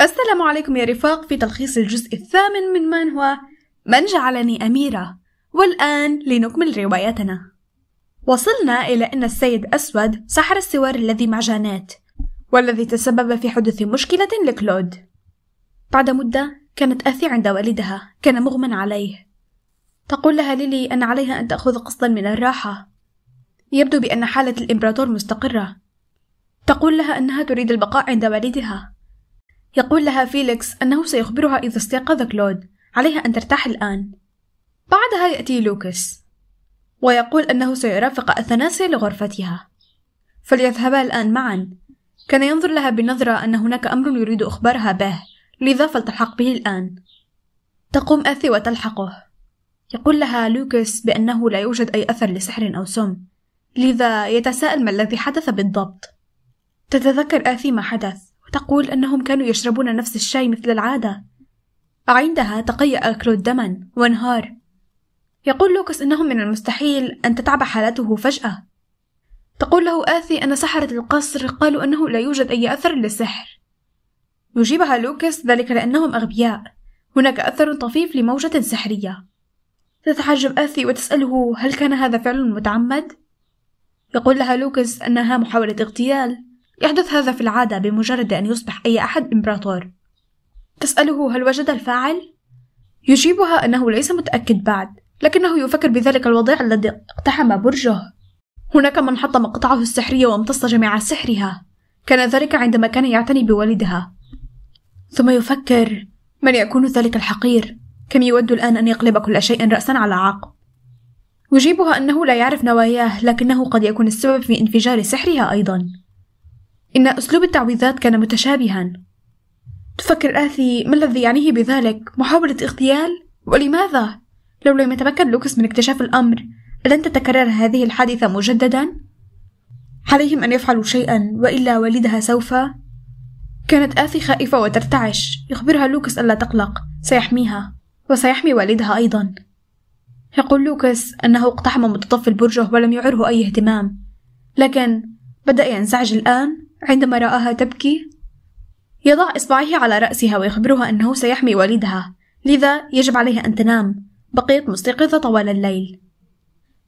السلام عليكم يا رفاق في تلخيص الجزء الثامن من مانهوا من جعلني أميرة والآن لنكمل روايتنا وصلنا إلى أن السيد أسود سحر السوار الذي مع جانات والذي تسبب في حدوث مشكلة لكلود بعد مدة كانت آثي عند والدها كان مغمى عليه تقول لها ليلي أن عليها أن تأخذ قسطا من الراحة يبدو بأن حالة الإمبراطور مستقرة تقول لها أنها تريد البقاء عند والدها يقول لها فيليكس أنه سيخبرها إذا استيقظ كلود عليها أن ترتاح الآن بعدها يأتي لوكس ويقول أنه سيرافق أثناسي لغرفتها فليذهبا الآن معا كان ينظر لها بنظرة أن هناك أمر يريد إخبارها به لذا فلتلحق به الآن تقوم آثي وتلحقه يقول لها لوكس بأنه لا يوجد أي أثر لسحر أو سم لذا يتساءل ما الذي حدث بالضبط تتذكر آثي ما حدث وتقول أنهم كانوا يشربون نفس الشاي مثل العادة عندها تقيأ كلود دما وانهار يقول لوكس أنه من المستحيل أن تتعب حالته فجأة تقول له آثي أن سحرة القصر قالوا أنه لا يوجد أي أثر للسحر يجيبها لوكس ذلك لأنهم أغبياء هناك أثر طفيف لموجة سحرية تتحجب آثي وتسأله هل كان هذا فعل متعمد؟ يقول لها لوكس أنها محاولة اغتيال يحدث هذا في العادة بمجرد أن يصبح أي أحد إمبراطور تسأله هل وجد الفاعل؟ يجيبها أنه ليس متأكد بعد لكنه يفكر بذلك الوضيع الذي اقتحم برجه هناك من حطم قطعه السحرية وامتص جميع سحرها كان ذلك عندما كان يعتني بوالدها ثم يفكر من يكون ذلك الحقير كم يود الآن أن يقلب كل شيء رأسا على عقب يجيبها أنه لا يعرف نواياه لكنه قد يكون السبب في انفجار سحرها أيضا إن أسلوب التعويذات كان متشابها تفكر آثي ما الذي يعنيه بذلك محاولة اغتيال ولماذا لو لم يتمكن لوكس من اكتشاف الأمر لن تتكرر هذه الحادثة مجددا عليهم أن يفعلوا شيئا وإلا والدها سوف كانت آثي خائفة وترتعش يخبرها لوكس ألا تقلق سيحميها وسيحمي والدها أيضا يقول لوكس أنه اقتحم متطفل برجه ولم يعره أي اهتمام لكن بدأ ينزعج الآن عندما رآها تبكي يضع إصبعه على رأسها ويخبرها أنه سيحمي والدها لذا يجب عليها أن تنام بقيت مستيقظة طوال الليل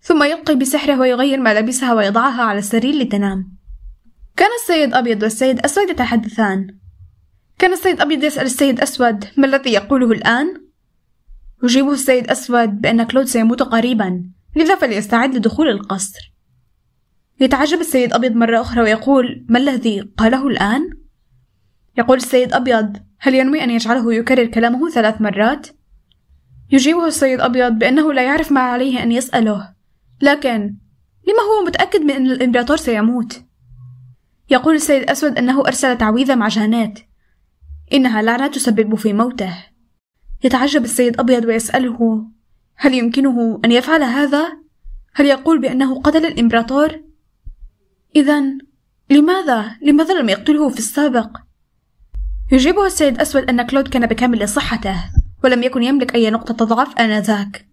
ثم يلقي بسحره ويغير ملابسها ويضعها على السرير لتنام كان السيد أبيض والسيد أسود يتحدثان كان السيد أبيض يسأل السيد أسود ما الذي يقوله الآن؟ يجيبه السيد أسود بأن كلود سيموت قريبا لذا فليستعد لدخول القصر يتعجب السيد أبيض مرة أخرى ويقول ما الذي قاله الآن؟ يقول السيد أبيض هل ينوي أن يجعله يكرر كلامه ثلاث مرات؟ يجيبه السيد أبيض بأنه لا يعرف ما عليه أن يسأله لكن لما هو متأكد من أن الإمبراطور سيموت؟ يقول السيد الأسود أنه أرسل تعويذة مع معجنات إنها لعنة تسبب في موته يتعجب السيد أبيض ويسأله هل يمكنه أن يفعل هذا؟ هل يقول بأنه قتل الإمبراطور؟ إذا لماذا؟ لماذا لم يقتله في السابق؟ يجيبها السيد أسود أن كلود كان بكامل صحته ولم يكن يملك أي نقطة ضعف آنذاك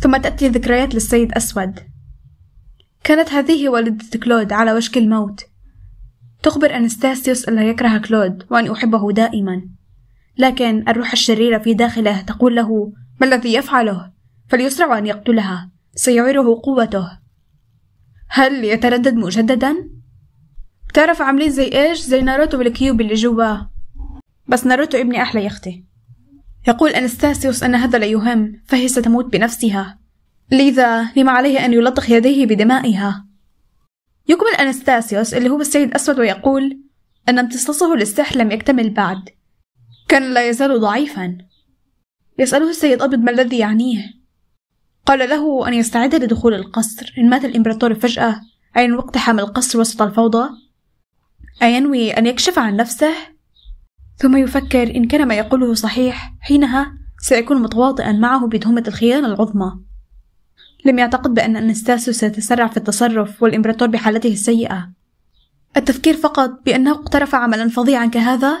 ثم تأتي ذكريات للسيد أسود كانت هذه والدة كلود على وشك الموت تخبر أنستاسيوس لا يكره كلود وأن أحبه دائما لكن الروح الشريرة في داخله تقول له ما الذي يفعله فليسرع أن يقتلها سيعيره قوته هل يتردد مجددا؟ بتعرف عاملين زي إيش؟ زي ناروتو والكيوب اللي جواه بس ناروتو ابني أحلى يختي يقول أنستاسيوس أن هذا لا يهم فهي ستموت بنفسها لذا لما عليه أن يلطخ يديه بدمائها يكمل أنستاسيوس اللي هو السيد أسود ويقول أن امتصاصه للسحر لم يكتمل بعد كان لا يزال ضعيفا يسأله السيد أبيض ما الذي يعنيه قال له أن يستعد لدخول القصر إن مات الإمبراطور فجأة أين واقتحم القصر وسط الفوضى أينوي أن يكشف عن نفسه ثم يفكر إن كان ما يقوله صحيح حينها سيكون متواطئا معه بتهمة الخيانة العظمى لم يعتقد بأن أنستاسيو سيتسرع في التصرف والإمبراطور بحالته السيئة التفكير فقط بأنه اقترف عملا فظيعا كهذا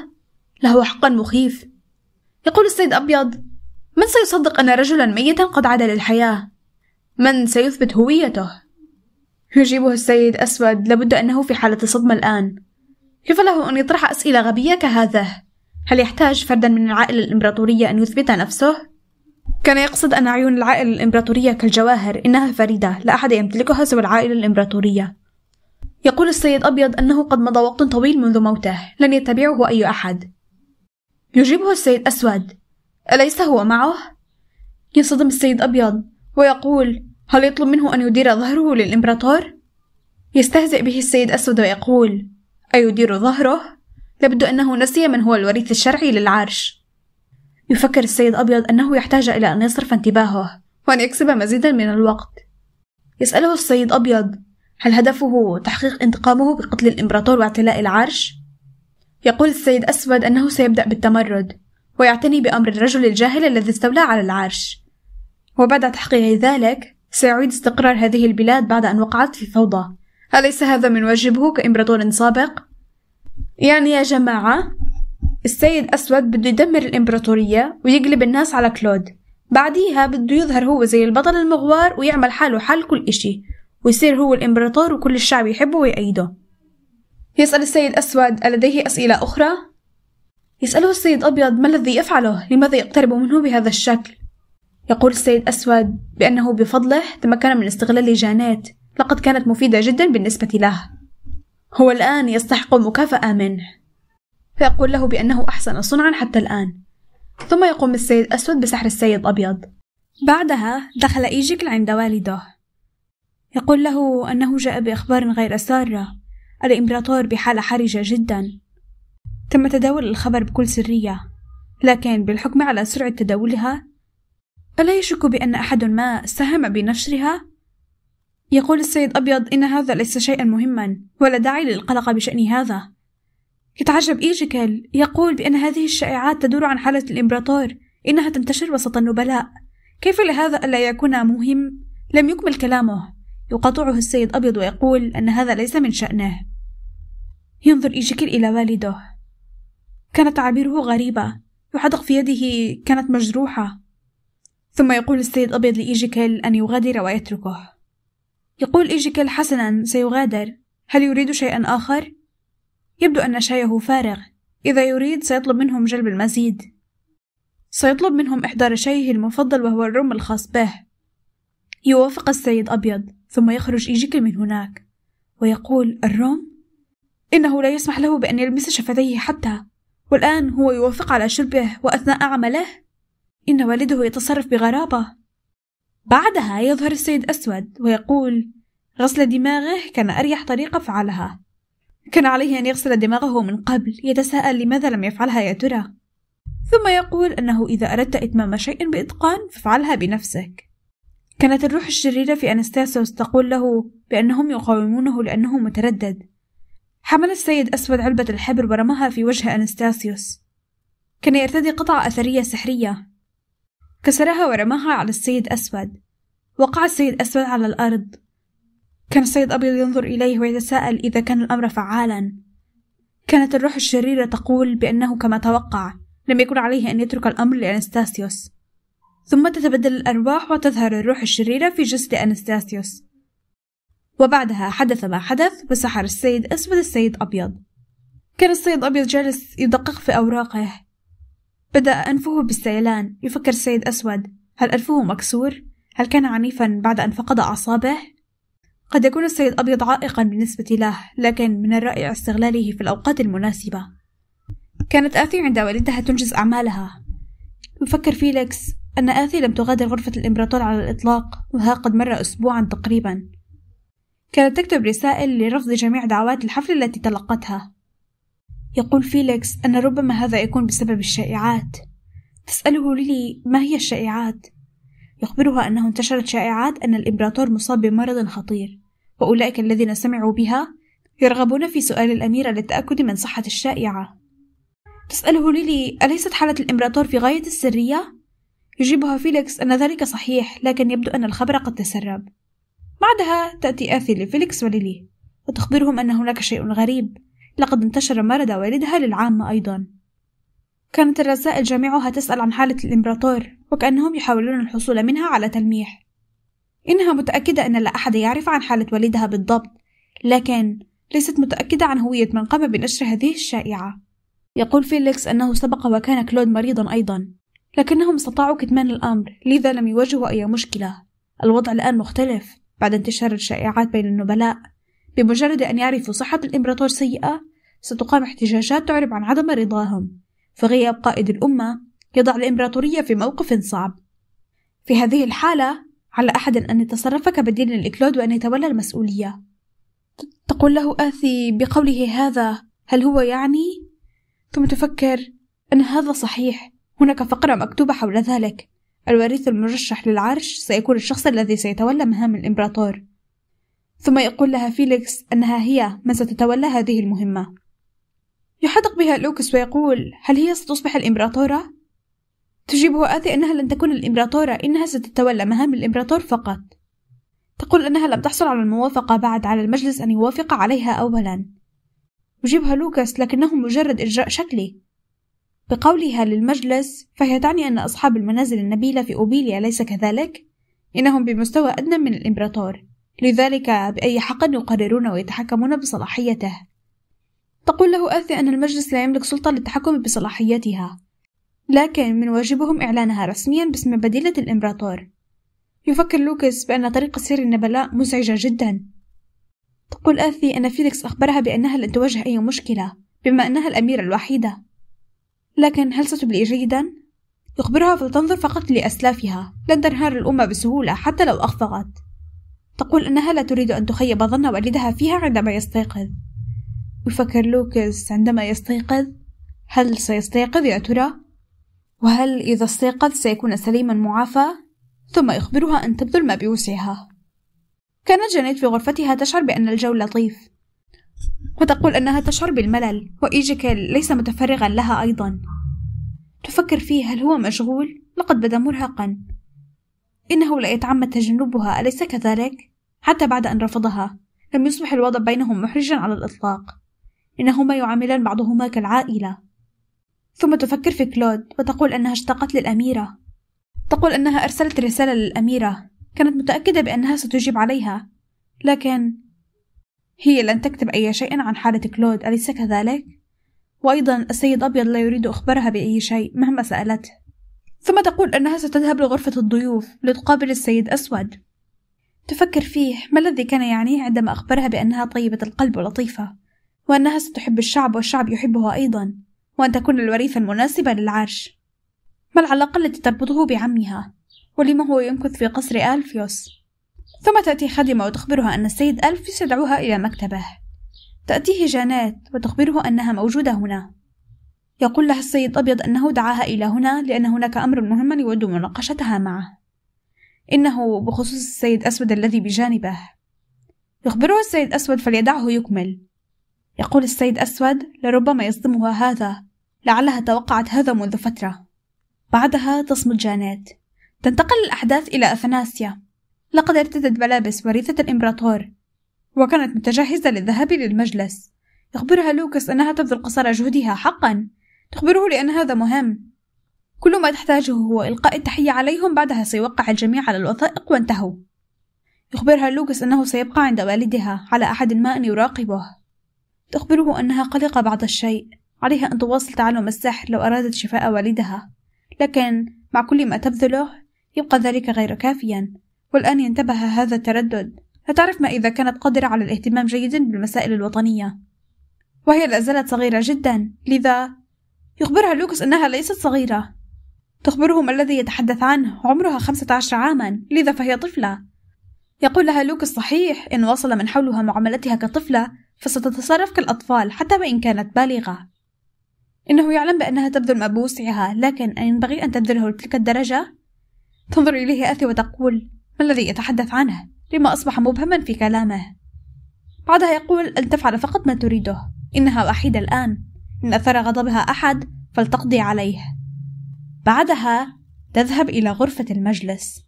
له حقا مخيف يقول السيد أبيض من سيصدق أن رجلا ميتا قد عاد للحياة؟ من سيثبت هويته؟ يجيبه السيد أسود لابد أنه في حالة صدمة الآن كيف له أن يطرح أسئلة غبية كهذا؟ هل يحتاج فردا من العائلة الإمبراطورية أن يثبت نفسه؟ كان يقصد أن عيون العائلة الإمبراطورية كالجواهر إنها فريدة لا أحد يمتلكها سوى العائلة الإمبراطورية يقول السيد أبيض أنه قد مضى وقت طويل منذ موته لن يتبعه أي أحد يجيبه السيد أسود أليس هو معه؟ ينصدم السيد أبيض ويقول هل يطلب منه أن يدير ظهره للإمبراطور؟ يستهزئ به السيد أسود ويقول أيدير ظهره؟ لابد أنه نسي من هو الوريث الشرعي للعرش يفكر السيد أبيض أنه يحتاج إلى أن يصرف انتباهه وأن يكسب مزيدا من الوقت يسأله السيد أبيض هل هدفه تحقيق انتقامه بقتل الإمبراطور واعتلاء العرش؟ يقول السيد أسود أنه سيبدأ بالتمرد ويعتني بأمر الرجل الجاهل الذي استولى على العرش وبعد تحقيق ذلك سيعيد استقرار هذه البلاد بعد أن وقعت في فوضى أليس هذا من واجبه كإمبراطور سابق؟ يعني يا جماعة السيد أسود بده يدمر الإمبراطورية ويقلب الناس على كلود بعديها بده يظهر هو زي البطل المغوار ويعمل حاله حال كل إشي ويصير هو الإمبراطور وكل الشعب يحبه ويأيده يسأل السيد أسود ألديه أسئلة أخرى؟ يسأله السيد أبيض ما الذي يفعله لماذا يقترب منه بهذا الشكل يقول السيد أسود بأنه بفضله تمكن من استغلال جانيت لقد كانت مفيدة جدا بالنسبة له هو الآن يستحق مكافأة منه فيقول له بأنه أحسن صنعا حتى الآن ثم يقوم السيد أسود بسحر السيد أبيض بعدها دخل إيجيكل عند والده يقول له أنه جاء بإخبار غير سارة الإمبراطور بحالة حرجة جدا تم تداول الخبر بكل سرية لكن بالحكم على سرعة تداولها ألا يشك بأن أحد ما ساهم بنشرها؟ يقول السيد أبيض إن هذا ليس شيئا مهما ولا داعي للقلق بشأن هذا يتعجب إيجيكل يقول بأن هذه الشائعات تدور عن حالة الإمبراطور إنها تنتشر وسط النبلاء كيف لهذا ألا يكون مهم؟ لم يكمل كلامه يقاطعه السيد أبيض ويقول أن هذا ليس من شأنه ينظر إيجيكل إلى والده كانت تعابيره غريبة يحدق في يده كانت مجروحة ثم يقول السيد أبيض لإيجيكيل أن يغادر ويتركه يقول إيجيكيل حسنا سيغادر هل يريد شيئا آخر؟ يبدو أن شايه فارغ إذا يريد سيطلب منهم جلب المزيد سيطلب منهم إحضار شايه المفضل وهو الرم الخاص به يوافق السيد أبيض ثم يخرج إيجيكل من هناك ويقول الروم إنه لا يسمح له بأن يلمس شفتيه حتى والآن هو يوافق على شربه وأثناء عمله إن والده يتصرف بغرابة بعدها يظهر السيد أسود ويقول غسل دماغه كان أريح طريقة فعلها كان عليه أن يغسل دماغه من قبل يتساءل لماذا لم يفعلها يا ترى ثم يقول أنه إذا أردت إتمام شيء بإتقان فافعلها بنفسك كانت الروح الشريرة في أنستاسوس تقول له بأنهم يقاومونه لأنه متردد حمل السيد أسود علبة الحبر ورماها في وجه أنستاسيوس كان يرتدي قطعة أثرية سحرية كسرها ورماها على السيد أسود وقع السيد أسود على الأرض كان السيد أبيض ينظر إليه ويتساءل إذا كان الأمر فعالا كانت الروح الشريرة تقول بأنه كما توقع لم يكن عليه أن يترك الأمر لأنستاسيوس ثم تتبدل الأرواح وتظهر الروح الشريرة في جسد أنستاسيوس وبعدها حدث ما حدث وسحر السيد أسود السيد أبيض كان السيد أبيض جالس يدقق في أوراقه بدأ أنفه بالسيلان يفكر السيد أسود هل أنفه مكسور؟ هل كان عنيفا بعد أن فقد أعصابه؟ قد يكون السيد أبيض عائقا بالنسبة له لكن من الرائع استغلاله في الأوقات المناسبة كانت آثي عند والدها تنجز أعمالها يفكر فيليكس أن آثي لم تغادر غرفة الإمبراطور على الإطلاق وها قد مر أسبوعا تقريبا كانت تكتب رسائل لرفض جميع دعوات الحفل التي تلقتها يقول فيليكس أن ربما هذا يكون بسبب الشائعات تسأله ليلي ما هي الشائعات؟ يخبرها أنه انتشرت شائعات أن الإمبراطور مصاب بمرض خطير وأولئك الذين سمعوا بها يرغبون في سؤال الأميرة للتأكد من صحة الشائعة تسأله ليلي أليست حالة الإمبراطور في غاية السرية؟ يجيبها فيليكس أن ذلك صحيح لكن يبدو أن الخبر قد تسرب بعدها تأتي آثي لفيليكس وليلي وتخبرهم أن هناك شيء غريب لقد انتشر مرض والدها للعامة أيضا كانت الرسائل جميعها تسأل عن حالة الإمبراطور وكأنهم يحاولون الحصول منها على تلميح إنها متأكدة أن لا أحد يعرف عن حالة والدها بالضبط لكن ليست متأكدة عن هوية من قام بنشر هذه الشائعة يقول فيليكس أنه سبق وكان كلود مريضا أيضا لكنهم استطاعوا كتمان الأمر لذا لم يواجهوا أي مشكلة الوضع الآن مختلف بعد انتشار الشائعات بين النبلاء بمجرد أن يعرفوا صحة الإمبراطور سيئة ستقام احتجاجات تعرب عن عدم رضاهم فغياب قائد الأمة يضع الإمبراطورية في موقف صعب في هذه الحالة على أحد أن يتصرف كبديل للإكلود وأن يتولى المسؤولية تقول له آثي بقوله هذا هل هو يعني؟ ثم تفكر أن هذا صحيح هناك فقرة مكتوبة حول ذلك الوريث المرشح للعرش سيكون الشخص الذي سيتولى مهام الإمبراطور ثم يقول لها فيليكس أنها هي من ستتولى هذه المهمة يحدق بها لوكس ويقول هل هي ستصبح الإمبراطورة؟ تجيبه آثي أنها لن تكون الإمبراطورة إنها ستتولى مهام الإمبراطور فقط تقول أنها لم تحصل على الموافقة بعد على المجلس أن يوافق عليها أولا يجيبها لوكاس لكنه مجرد إجراء شكلي بقولها للمجلس فهي تعني أن أصحاب المنازل النبيلة في أوبيليا ليس كذلك؟ إنهم بمستوى أدنى من الإمبراطور لذلك بأي حق يقررون ويتحكمون بصلاحيته تقول له آثي أن المجلس لا يملك سلطة للتحكم بصلاحيتها لكن من واجبهم إعلانها رسميا باسم بديلة الإمبراطور يفكر لوكس بأن طريقة سير النبلاء مزعجة جدا تقول آثي أن فيليكس أخبرها بأنها لن تواجه أي مشكلة بما أنها الأميرة الوحيدة لكن هل ستبلي جيدا؟ يخبرها فلتنظر فقط لأسلافها لن تنهار الأمة بسهولة حتى لو أخفقت تقول أنها لا تريد أن تخيب ظن والدها فيها عندما يستيقظ يفكر لوكس عندما يستيقظ هل سيستيقظ يا ترى؟ وهل إذا استيقظ سيكون سليما معافى؟ ثم يخبرها أن تبذل ما بوسعها كانت جانيت في غرفتها تشعر بأن الجو لطيف وتقول أنها تشعر بالملل وإيجيكل ليس متفرغا لها أيضا تفكر فيه هل هو مشغول؟ لقد بدا مرهقا إنه لا يتعمد تجنبها أليس كذلك؟ حتى بعد أن رفضها لم يصبح الوضع بينهم محرجا على الإطلاق إنهما يعاملان بعضهما كالعائلة ثم تفكر في كلود وتقول أنها اشتقت للأميرة تقول أنها أرسلت رسالة للأميرة كانت متأكدة بأنها ستجيب عليها لكن هي لن تكتب أي شيء عن حالة كلود أليس كذلك؟ وأيضا السيد أبيض لا يريد أخبارها بأي شيء مهما سألته ثم تقول أنها ستذهب لغرفة الضيوف لتقابل السيد أسود تفكر فيه ما الذي كان يعنيه عندما أخبرها بأنها طيبة القلب ولطيفة وأنها ستحب الشعب والشعب يحبها أيضا وأن تكون الوريثة المناسبة للعرش ما العلاقة التي تربطه بعمها ولما هو يمكث في قصر ألفيوس ثم تأتي خادمة وتخبرها أن السيد ألف يستدعوها إلى مكتبه تأتيه جانات وتخبره أنها موجودة هنا يقول لها السيد أبيض أنه دعاها إلى هنا لأن هناك أمر مهم يود مناقشتها معه إنه بخصوص السيد أسود الذي بجانبه يخبره السيد أسود فليدعه يكمل يقول السيد أسود لربما يصدمها هذا لعلها توقعت هذا منذ فترة بعدها تصمت جانات تنتقل الأحداث إلى أثناسيا لقد ارتدت ملابس وريثة الإمبراطور وكانت متجهزة للذهاب للمجلس يخبرها لوكس أنها تبذل قصارى جهدها حقا تخبره لأن هذا مهم كل ما تحتاجه هو إلقاء التحية عليهم بعدها سيوقع الجميع على الوثائق وانتهوا يخبرها لوكس أنه سيبقى عند والدها على أحد ما أن يراقبه تخبره أنها قلقة بعض الشيء عليها أن تواصل تعلم السحر لو أرادت شفاء والدها لكن مع كل ما تبذله يبقى ذلك غير كافيا والآن ينتبه هذا التردد لتعرف ما إذا كانت قادرة على الاهتمام جيدا بالمسائل الوطنية وهي لا زالت صغيرة جدا لذا يخبرها لوكس أنها ليست صغيرة تخبره ما الذي يتحدث عنه عمرها خمسة عشر عاما لذا فهي طفلة يقول لها لوكس صحيح إن وصل من حولها معاملتها كطفلة فستتصرف كالأطفال حتى وإن كانت بالغة إنه يعلم بأنها تبذل ما بوسعها لكن أينبغي أن تبذله لتلك الدرجة؟ تنظر إليه آثي وتقول ما الذي يتحدث عنه لما أصبح مبهما في كلامه بعدها يقول أن تفعل فقط ما تريده إنها وحيدة الآن إن أثر غضبها أحد فلتقضي عليه بعدها تذهب إلى غرفة المجلس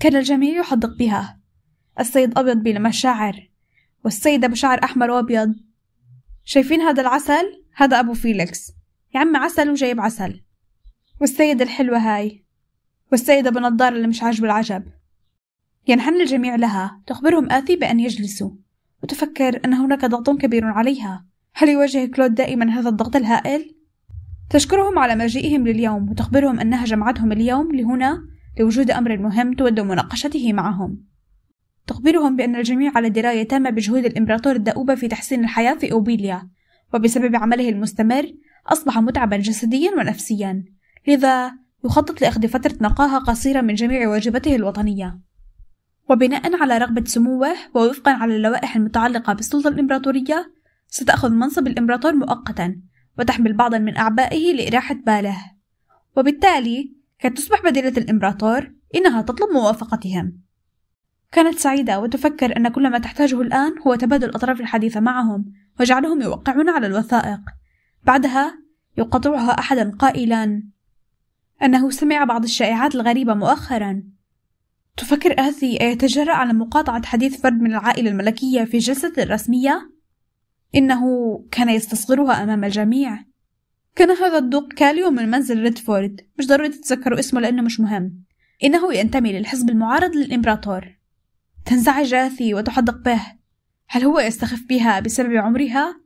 كان الجميع يحدق بها السيد أبيض بلا مشاعر والسيدة بشعر أحمر وأبيض شايفين هذا العسل؟ هذا أبو فيليكس يا عم عسل وجايب عسل والسيدة الحلوة هاي والسيدة بنظارة اللي مش عاجبة العجب ينحن الجميع لها تخبرهم آثي بأن يجلسوا وتفكر أن هناك ضغط كبير عليها هل يواجه كلود دائما هذا الضغط الهائل؟ تشكرهم على مجيئهم لليوم وتخبرهم أنها جمعتهم اليوم لهنا لوجود أمر مهم تود مناقشته معهم تخبرهم بأن الجميع على دراية تامة بجهود الإمبراطور الدؤوبة في تحسين الحياة في أوبيليا وبسبب عمله المستمر أصبح متعبا جسديا ونفسيا لذا يخطط لأخذ فترة نقاهة قصيرة من جميع واجباته الوطنية وبناء على رغبة سموه ووفقا على اللوائح المتعلقة بالسلطة الإمبراطورية ستأخذ منصب الإمبراطور مؤقتا وتحمل بعضا من أعبائه لإراحة باله وبالتالي كانت تصبح بديلة الإمبراطور إنها تطلب موافقتهم كانت سعيدة وتفكر أن كل ما تحتاجه الآن هو تبادل أطراف الحديث معهم وجعلهم يوقعون على الوثائق بعدها يقاطعها أحدا قائلا أنه سمع بعض الشائعات الغريبة مؤخرا تفكر آثي آه، يتجرأ على مقاطعة حديث فرد من العائلة الملكية في جلسة رسمية؟ إنه كان يستصغرها أمام الجميع كان هذا الدوق كاليو من منزل ريدفورد مش ضروري تتذكروا اسمه لأنه مش مهم إنه ينتمي للحزب المعارض للإمبراطور تنزعج آثي وتحدق به هل هو يستخف بها بسبب عمرها؟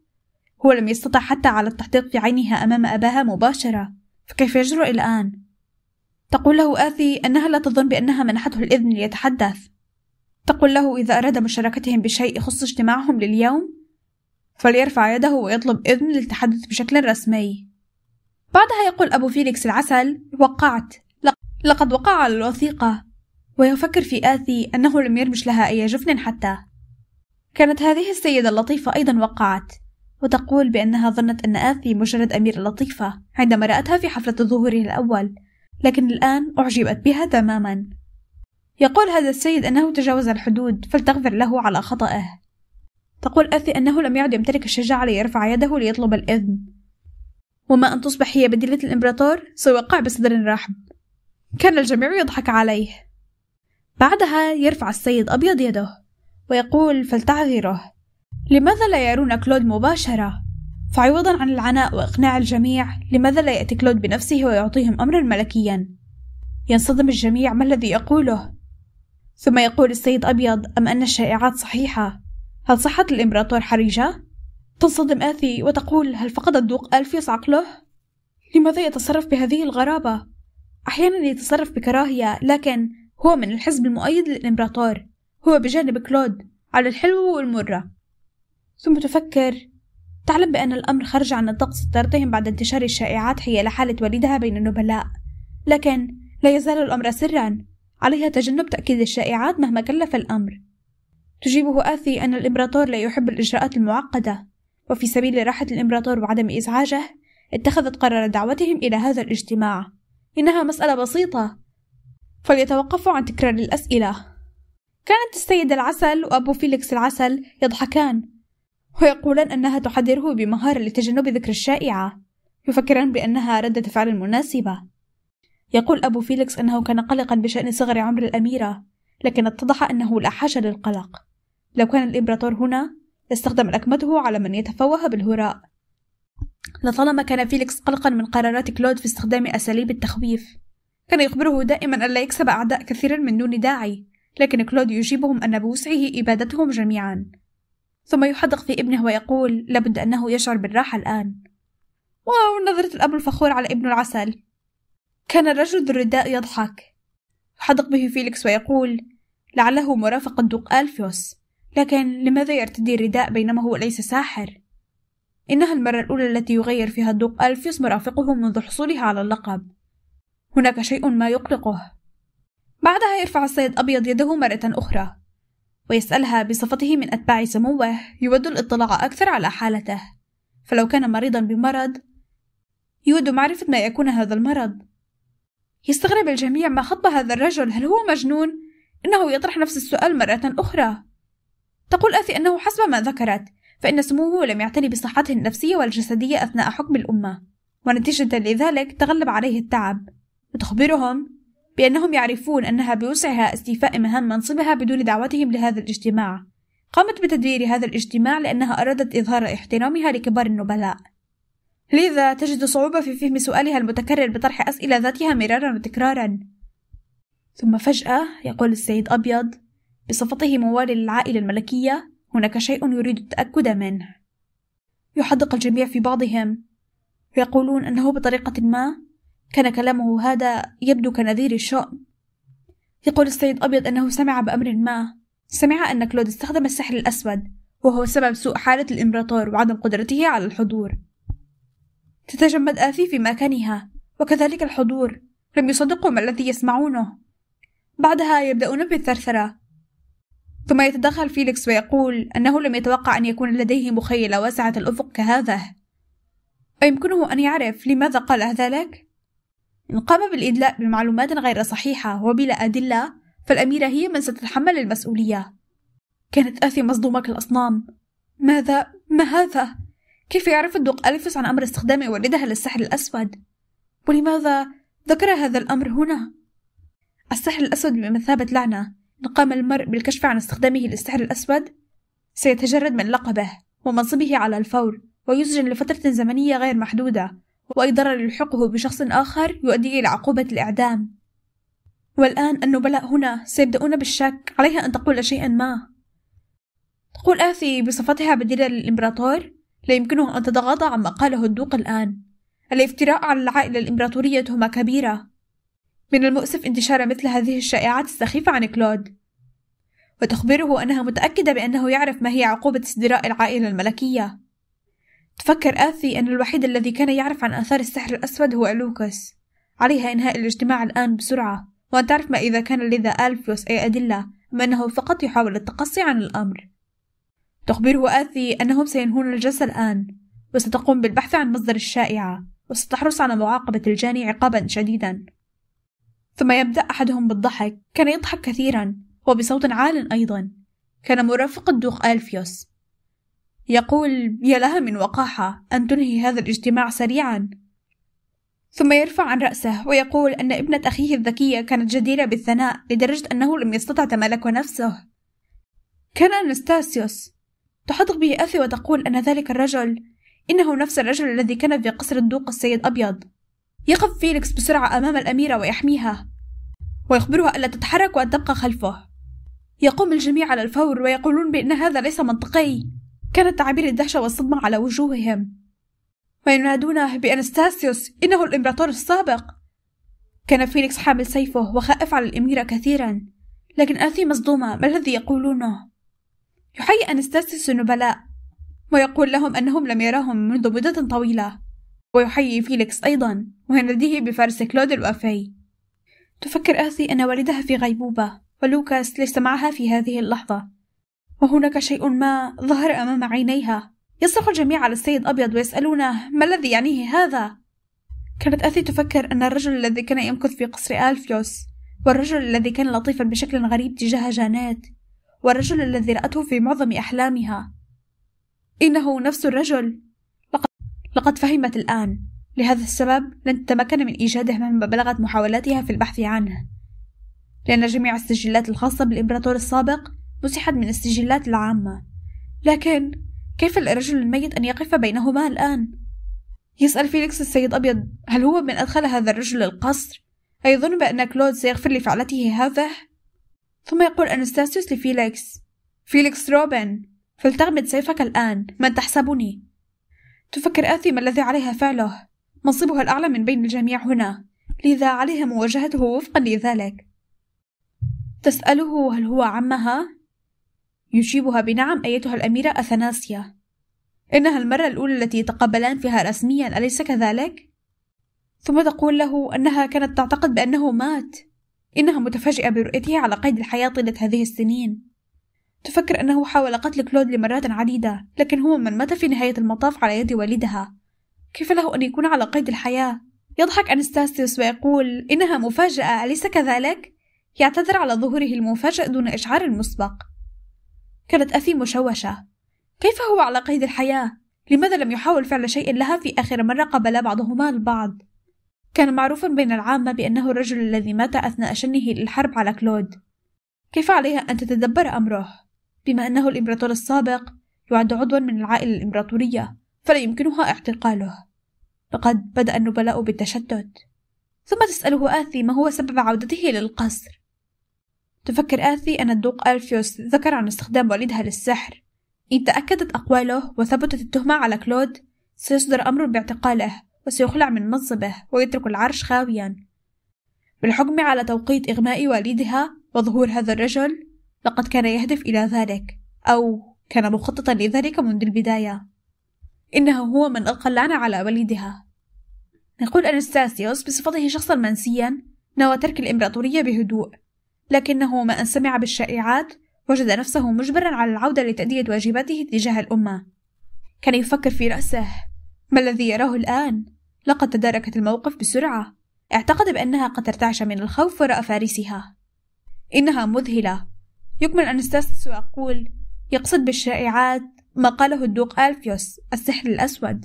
هو لم يستطع حتى على التحديق في عينها أمام أباها مباشرة فكيف يجرؤ الآن؟ تقول له آثي أنها لا تظن بأنها منحته الإذن ليتحدث تقول له إذا أراد مشاركتهم بشيء يخص اجتماعهم لليوم فليرفع يده ويطلب إذن للتحدث بشكل رسمي بعدها يقول أبو فيليكس العسل وقعت لقد وقع على الوثيقة ويفكر في آثي أنه لم يرمش لها أي جفن حتى كانت هذه السيدة اللطيفة أيضا وقعت وتقول بأنها ظنت أن آثي مجرد أميرة لطيفة عندما رأتها في حفلة ظهوره الأول لكن الآن أعجبت بها تماما يقول هذا السيد أنه تجاوز الحدود فلتغفر له على خطأه تقول أثي أنه لم يعد يمتلك الشجاعة ليرفع يده ليطلب الإذن وما أن تصبح هي بديلة الإمبراطور سيوقع بصدر رحب كان الجميع يضحك عليه بعدها يرفع السيد أبيض يده ويقول فلتعذره لماذا لا يرون كلود مباشرة؟ فعوضا عن العناء وإقناع الجميع لماذا لا يأتي كلود بنفسه ويعطيهم أمرا ملكيا ينصدم الجميع ما الذي يقوله ثم يقول السيد أبيض أم أن الشائعات صحيحة هل صحت الإمبراطور حريجة؟ تنصدم آثي وتقول هل فقد الدوق ألفيس عقله؟ لماذا يتصرف بهذه الغرابة؟ أحيانا يتصرف بكراهية لكن هو من الحزب المؤيد للإمبراطور هو بجانب كلود على الحلو والمرة ثم تفكر تعلم بأن الأمر خرج عن نطاق سيطرتهم بعد انتشار الشائعات حيال حالة والدها بين النبلاء لكن لا يزال الأمر سرا عليها تجنب تأكيد الشائعات مهما كلف الأمر تجيبه آثي أن الإمبراطور لا يحب الإجراءات المعقدة وفي سبيل راحة الإمبراطور وعدم إزعاجه اتخذت قرار دعوتهم إلى هذا الاجتماع إنها مسألة بسيطة فليتوقفوا عن تكرار الأسئلة كانت السيدة العسل وأبو فيليكس العسل يضحكان ويقولان أنها تحذره بمهارة لتجنب ذكر الشائعة يفكران بأنها ردة فعل مناسبة يقول أبو فيليكس أنه كان قلقا بشأن صغر عمر الأميرة لكن اتضح أنه لا حاجة للقلق لو كان الإمبراطور هنا لاستخدم أكمته على من يتفوه بالهراء لطالما كان فيليكس قلقا من قرارات كلود في استخدام أساليب التخويف كان يخبره دائما ألا يكسب أعداء كثيرا من دون داعي لكن كلود يجيبهم أن بوسعه إبادتهم جميعا ثم يحدق في ابنه ويقول لابد أنه يشعر بالراحة الآن واو نظرة الأب الفخور على ابن العسل كان الرجل ذو الرداء يضحك يحدق به فيليكس ويقول لعله مرافق الدوق ألفيوس لكن لماذا يرتدي الرداء بينما هو ليس ساحر؟ إنها المرة الأولى التي يغير فيها الدوق ألفيوس مرافقه منذ حصوله على اللقب هناك شيء ما يقلقه بعدها يرفع السيد أبيض يده مرة أخرى ويسألها بصفته من أتباع سموه يود الاطلاع أكثر على حالته فلو كان مريضا بمرض يود معرفة ما يكون هذا المرض يستغرب الجميع ما خطب هذا الرجل هل هو مجنون؟ إنه يطرح نفس السؤال مرة أخرى تقول أثي أنه حسب ما ذكرت فإن سموه لم يعتني بصحته النفسية والجسدية أثناء حكم الأمة ونتيجة لذلك تغلب عليه التعب وتخبرهم بأنهم يعرفون أنها بوسعها استيفاء مهام منصبها بدون دعوتهم لهذا الاجتماع قامت بتدبير هذا الاجتماع لأنها أرادت إظهار احترامها لكبار النبلاء لذا تجد صعوبة في فهم سؤالها المتكرر بطرح أسئلة ذاتها مرارا وتكرارا ثم فجأة يقول السيد أبيض بصفته موالي للعائلة الملكية هناك شيء يريد التأكد منه يحدق الجميع في بعضهم ويقولون أنه بطريقة ما كان كلامه هذا يبدو كنذير الشؤم يقول السيد أبيض أنه سمع بأمر ما سمع أن كلود استخدم السحر الأسود وهو سبب سوء حالة الإمبراطور وعدم قدرته على الحضور تتجمد آثي في مكانها وكذلك الحضور لم يصدقوا ما الذي يسمعونه بعدها يبدأون بالثرثرة ثم يتدخل فيليكس ويقول أنه لم يتوقع أن يكون لديه مخيلة واسعة الأفق كهذا أيمكنه أن يعرف لماذا قال ذلك؟ إن قام بالإدلاء بمعلومات غير صحيحة وبلا أدلة فالأميرة هي من ستتحمل المسؤولية كانت آثي مصدومة كالأصنام ماذا؟ ما هذا؟ كيف يعرف الدوق أليفس عن أمر استخدام والدها للسحر الأسود؟ ولماذا ذكر هذا الأمر هنا؟ السحر الأسود بمثابة لعنة إن قام المرء بالكشف عن استخدامه للسحر الأسود سيتجرد من لقبه ومنصبه على الفور ويسجن لفترة زمنية غير محدودة وأي ضرر يلحقه بشخص آخر يؤدي إلى عقوبة الإعدام والآن النبلاء هنا سيبدأون بالشك عليها أن تقول شيئا ما تقول آثي بصفتها بديلة للإمبراطور لا يمكنها أن تتغاضى عما قاله الدوق الآن الافتراء على العائلة الإمبراطورية تهمة كبيرة من المؤسف انتشار مثل هذه الشائعات السخيفة عن كلود وتخبره أنها متأكدة بأنه يعرف ما هي عقوبة استدراء العائلة الملكية تفكر آثي أن الوحيد الذي كان يعرف عن آثار السحر الأسود هو لوكاس عليها إنهاء الاجتماع الآن بسرعة وأن تعرف ما إذا كان لذا ألفيوس أي أدلة أم أنه فقط يحاول التقصي عن الأمر تخبره آثي أنهم سينهون الجلسة الآن وستقوم بالبحث عن مصدر الشائعة وستحرص على معاقبة الجاني عقابا شديدا ثم يبدأ أحدهم بالضحك كان يضحك كثيرا وبصوت عال أيضا كان مرافق الدوق ألفيوس يقول يا لها من وقاحة أن تنهي هذا الاجتماع سريعا ثم يرفع عن رأسه ويقول أن ابنة أخيه الذكية كانت جديرة بالثناء لدرجة أنه لم يستطع تملك نفسه كان أنستاسيوس تحدق به أثي وتقول أن ذلك الرجل إنه نفس الرجل الذي كان في قصر الدوق السيد أبيض يقف فيليكس بسرعة أمام الأميرة ويحميها ويخبرها ألا تتحرك وأن تبقى خلفه يقوم الجميع على الفور ويقولون بأن هذا ليس منطقي كانت تعابير الدهشة والصدمة على وجوههم وينادونه بأنستاسيوس إنه الإمبراطور السابق كان فينيكس حامل سيفه وخائف على الأميرة كثيرا لكن آثي مصدومة ما الذي يقولونه يحيي أنستاسيوس النبلاء ويقول لهم أنهم لم يراهم منذ مدة طويلة ويحيي فيليكس أيضا ويناديه بفارس كلود الوافي تفكر آثي أن والدها في غيبوبة ولوكاس ليس معها في هذه اللحظة وهناك شيء ما ظهر أمام عينيها يصرخ الجميع على السيد أبيض ويسألونه ما الذي يعنيه هذا؟ كانت أثي تفكر أن الرجل الذي كان يمكث في قصر ألفيوس والرجل الذي كان لطيفا بشكل غريب تجاه جانات والرجل الذي رأته في معظم أحلامها إنه نفس الرجل لقد فهمت الآن لهذا السبب لن تتمكن من إيجاده مهما بلغت محاولاتها في البحث عنه لأن جميع السجلات الخاصة بالإمبراطور السابق مسحت من السجلات العامة لكن كيف للرجل الميت أن يقف بينهما الآن؟ يسأل فيليكس السيد أبيض هل هو من أدخل هذا الرجل القصر؟ أيظن بأن كلود سيغفر لفعلته هذا؟ ثم يقول أنستاسيوس لفيليكس فيليكس روبن فلتغمد سيفك الآن من تحسبني تفكر آثي ما الذي عليها فعله منصبها الأعلى من بين الجميع هنا لذا عليها مواجهته وفقا لذلك تسأله هل هو عمها يجيبها بنعم أيتها الأميرة أثناسيا إنها المرة الأولى التي يتقابلان فيها رسميا أليس كذلك؟ ثم تقول له أنها كانت تعتقد بأنه مات إنها متفاجئة برؤيته على قيد الحياة طيلة هذه السنين تفكر أنه حاول قتل كلود لمرات عديدة لكن هو من مات في نهاية المطاف على يد والدها كيف له أن يكون على قيد الحياة؟ يضحك أنستاسيوس ويقول إنها مفاجأة أليس كذلك؟ يعتذر على ظهوره المفاجئ دون إشعار مسبق كانت أثي مشوشة كيف هو على قيد الحياة؟ لماذا لم يحاول فعل شيء لها في آخر مرة قبل بعضهما البعض؟ كان معروفا بين العامة بأنه الرجل الذي مات أثناء شنه للحرب على كلود كيف عليها أن تتدبر أمره؟ بما أنه الإمبراطور السابق يعد عضوا من العائلة الإمبراطورية فلا يمكنها اعتقاله لقد بدأ النبلاء بالتشتت ثم تسأله آثي ما هو سبب عودته للقصر تفكر آثي أن الدوق ألفيوس ذكر عن استخدام والدها للسحر إن تأكدت أقواله وثبتت التهمة على كلود سيصدر أمر باعتقاله وسيخلع من منصبه ويترك العرش خاويا بالحكم على توقيت إغماء والدها وظهور هذا الرجل لقد كان يهدف إلى ذلك أو كان مخططا لذلك منذ البداية إنه هو من ألقى اللعنة على والدها يقول أنستاسيوس بصفته شخصا منسيا نوى ترك الإمبراطورية بهدوء لكنه ما أن سمع بالشائعات وجد نفسه مجبرا على العودة لتأدية واجباته تجاه الأمة كان يفكر في رأسه ما الذي يراه الآن؟ لقد تداركت الموقف بسرعة اعتقد بأنها قد ارتعش من الخوف وراء فارسها إنها مذهلة يكمل أنستاسيس وأقول يقصد بالشائعات ما قاله الدوق ألفيوس السحر الأسود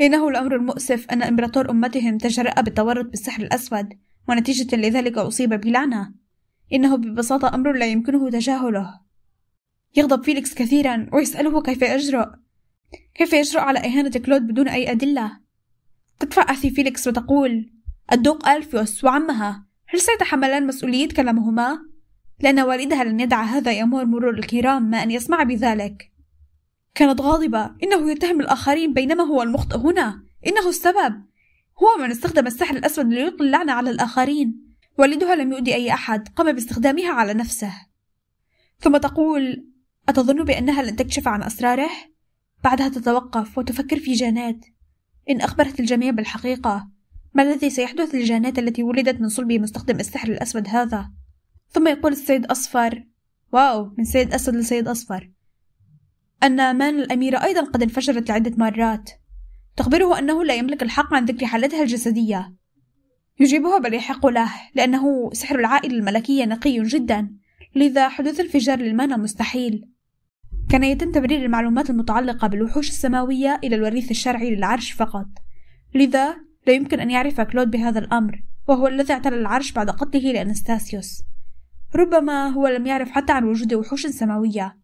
إنه الأمر المؤسف أن إمبراطور أمتهم تجرأ بالتورط بالسحر الأسود ونتيجة لذلك أصيب بلعنة إنه ببساطة أمر لا يمكنه تجاهله يغضب فيليكس كثيرا ويسأله كيف يجرؤ كيف يجرؤ على إهانة كلود بدون أي أدلة تدفع أثي فيليكس وتقول الدوق ألفيوس وعمها هل سيتحملان مسؤولية كلامهما؟ لأن والدها لن يدع هذا يمر مرور الكرام ما أن يسمع بذلك كانت غاضبة إنه يتهم الآخرين بينما هو المخطئ هنا إنه السبب هو من استخدم السحر الأسود ليلقي اللعنة على الآخرين والدها لم يؤذي أي أحد قام باستخدامها على نفسه ثم تقول أتظن بأنها لن تكشف عن أسراره؟ بعدها تتوقف وتفكر في جانات إن أخبرت الجميع بالحقيقة ما الذي سيحدث للجانات التي ولدت من صلب مستخدم السحر الأسود هذا؟ ثم يقول السيد أصفر واو من سيد أسود لسيد أصفر أن مان الأميرة أيضا قد انفجرت لعدة مرات تخبره أنه لا يملك الحق عن ذكر حالتها الجسدية يجيبها بل يحق له لأنه سحر العائلة الملكية نقي جدا لذا حدوث انفجار للمانا مستحيل كان يتم تبرير المعلومات المتعلقة بالوحوش السماوية إلى الوريث الشرعي للعرش فقط لذا لا يمكن أن يعرف كلود بهذا الأمر وهو الذي اعتلى العرش بعد قتله لأنستاسيوس ربما هو لم يعرف حتى عن وجود وحوش سماوية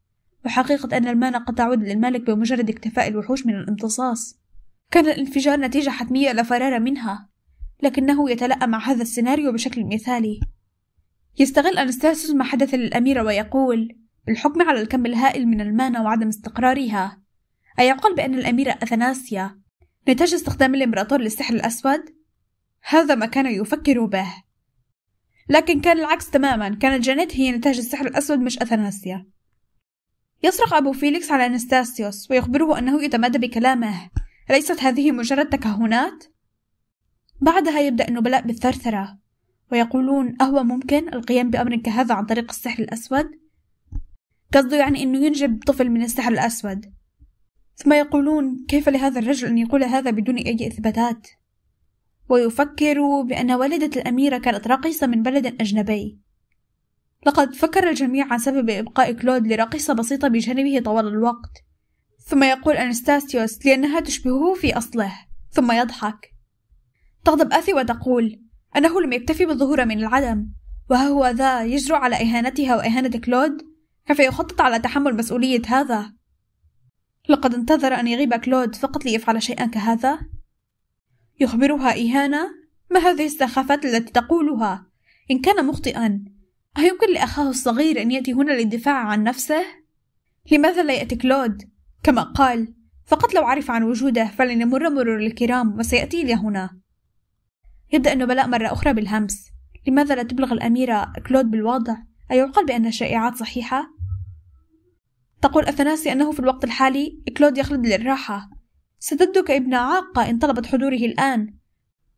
وحقيقة أن المانا قد تعود للملك بمجرد اكتفاء الوحوش من الامتصاص كان الانفجار نتيجة حتمية لا فرار منها لكنه يتلأى مع هذا السيناريو بشكل مثالي يستغل أنستاسيوس ما حدث للأميرة ويقول بالحكم على الكم الهائل من المانا وعدم استقرارها أيعقل بأن الأميرة أثناسيا نتاج استخدام الإمبراطور للسحر الأسود؟ هذا ما كان يفكر به لكن كان العكس تماما كانت جانيت هي نتاج السحر الأسود مش أثناسيا يصرخ أبو فيليكس على أنستاسيوس ويخبره أنه يتمادى بكلامه ليست هذه مجرد تكهنات؟ بعدها يبدأ النبلاء بالثرثرة ويقولون أهو ممكن القيام بأمر كهذا عن طريق السحر الأسود؟ قصده يعني أنه ينجب طفل من السحر الأسود ثم يقولون كيف لهذا الرجل أن يقول هذا بدون أي إثباتات؟ ويفكر بأن والدة الأميرة كانت راقصة من بلد أجنبي لقد فكر الجميع عن سبب إبقاء كلود لراقصة بسيطة بجانبه طوال الوقت ثم يقول أنستاسيوس لأنها تشبهه في أصله ثم يضحك تغضب آثي وتقول أنه لم يكتفي بالظهور من العدم وها هو ذا يجرؤ على إهانتها وإهانة كلود كيف يخطط على تحمل مسؤولية هذا؟ لقد انتظر أن يغيب كلود فقط ليفعل شيئا كهذا؟ يخبرها إهانة؟ ما هذه السخافات التي تقولها؟ إن كان مخطئا أيمكن لأخاه الصغير أن يأتي هنا للدفاع عن نفسه؟ لماذا لا يأتي كلود؟ كما قال فقط لو عرف عن وجوده فلن يمر مرور الكرام وسيأتي إلى هنا يبدأ أنه مرة أخرى بالهمس لماذا لا تبلغ الأميرة كلود بالوضع؟ أيعقل أيوة، بأن الشائعات صحيحة؟ تقول أثناسي أنه في الوقت الحالي كلود يخلد للراحة ستبدو ابن عاقة إن طلبت حضوره الآن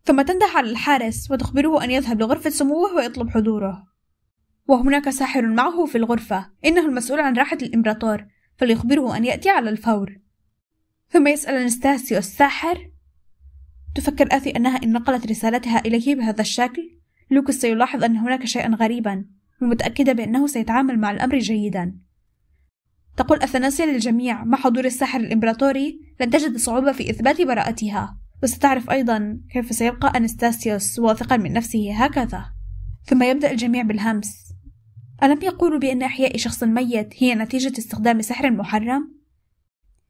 ثم تندح على الحارس وتخبره أن يذهب لغرفة سموه ويطلب حضوره وهناك ساحر معه في الغرفة إنه المسؤول عن راحة الإمبراطور فليخبره أن يأتي على الفور ثم يسأل أنستاسيو الساحر تفكر آثي أنها إن نقلت رسالتها إليه بهذا الشكل لوكس سيلاحظ أن هناك شيئا غريبا ومتأكدة بأنه سيتعامل مع الأمر جيدا تقول أثناسيا للجميع مع حضور الساحر الإمبراطوري لن تجد صعوبة في إثبات براءتها وستعرف أيضا كيف سيبقى أنستاسيوس واثقا من نفسه هكذا ثم يبدأ الجميع بالهمس ألم يقولوا بأن إحياء شخص ميت هي نتيجة استخدام سحر محرم؟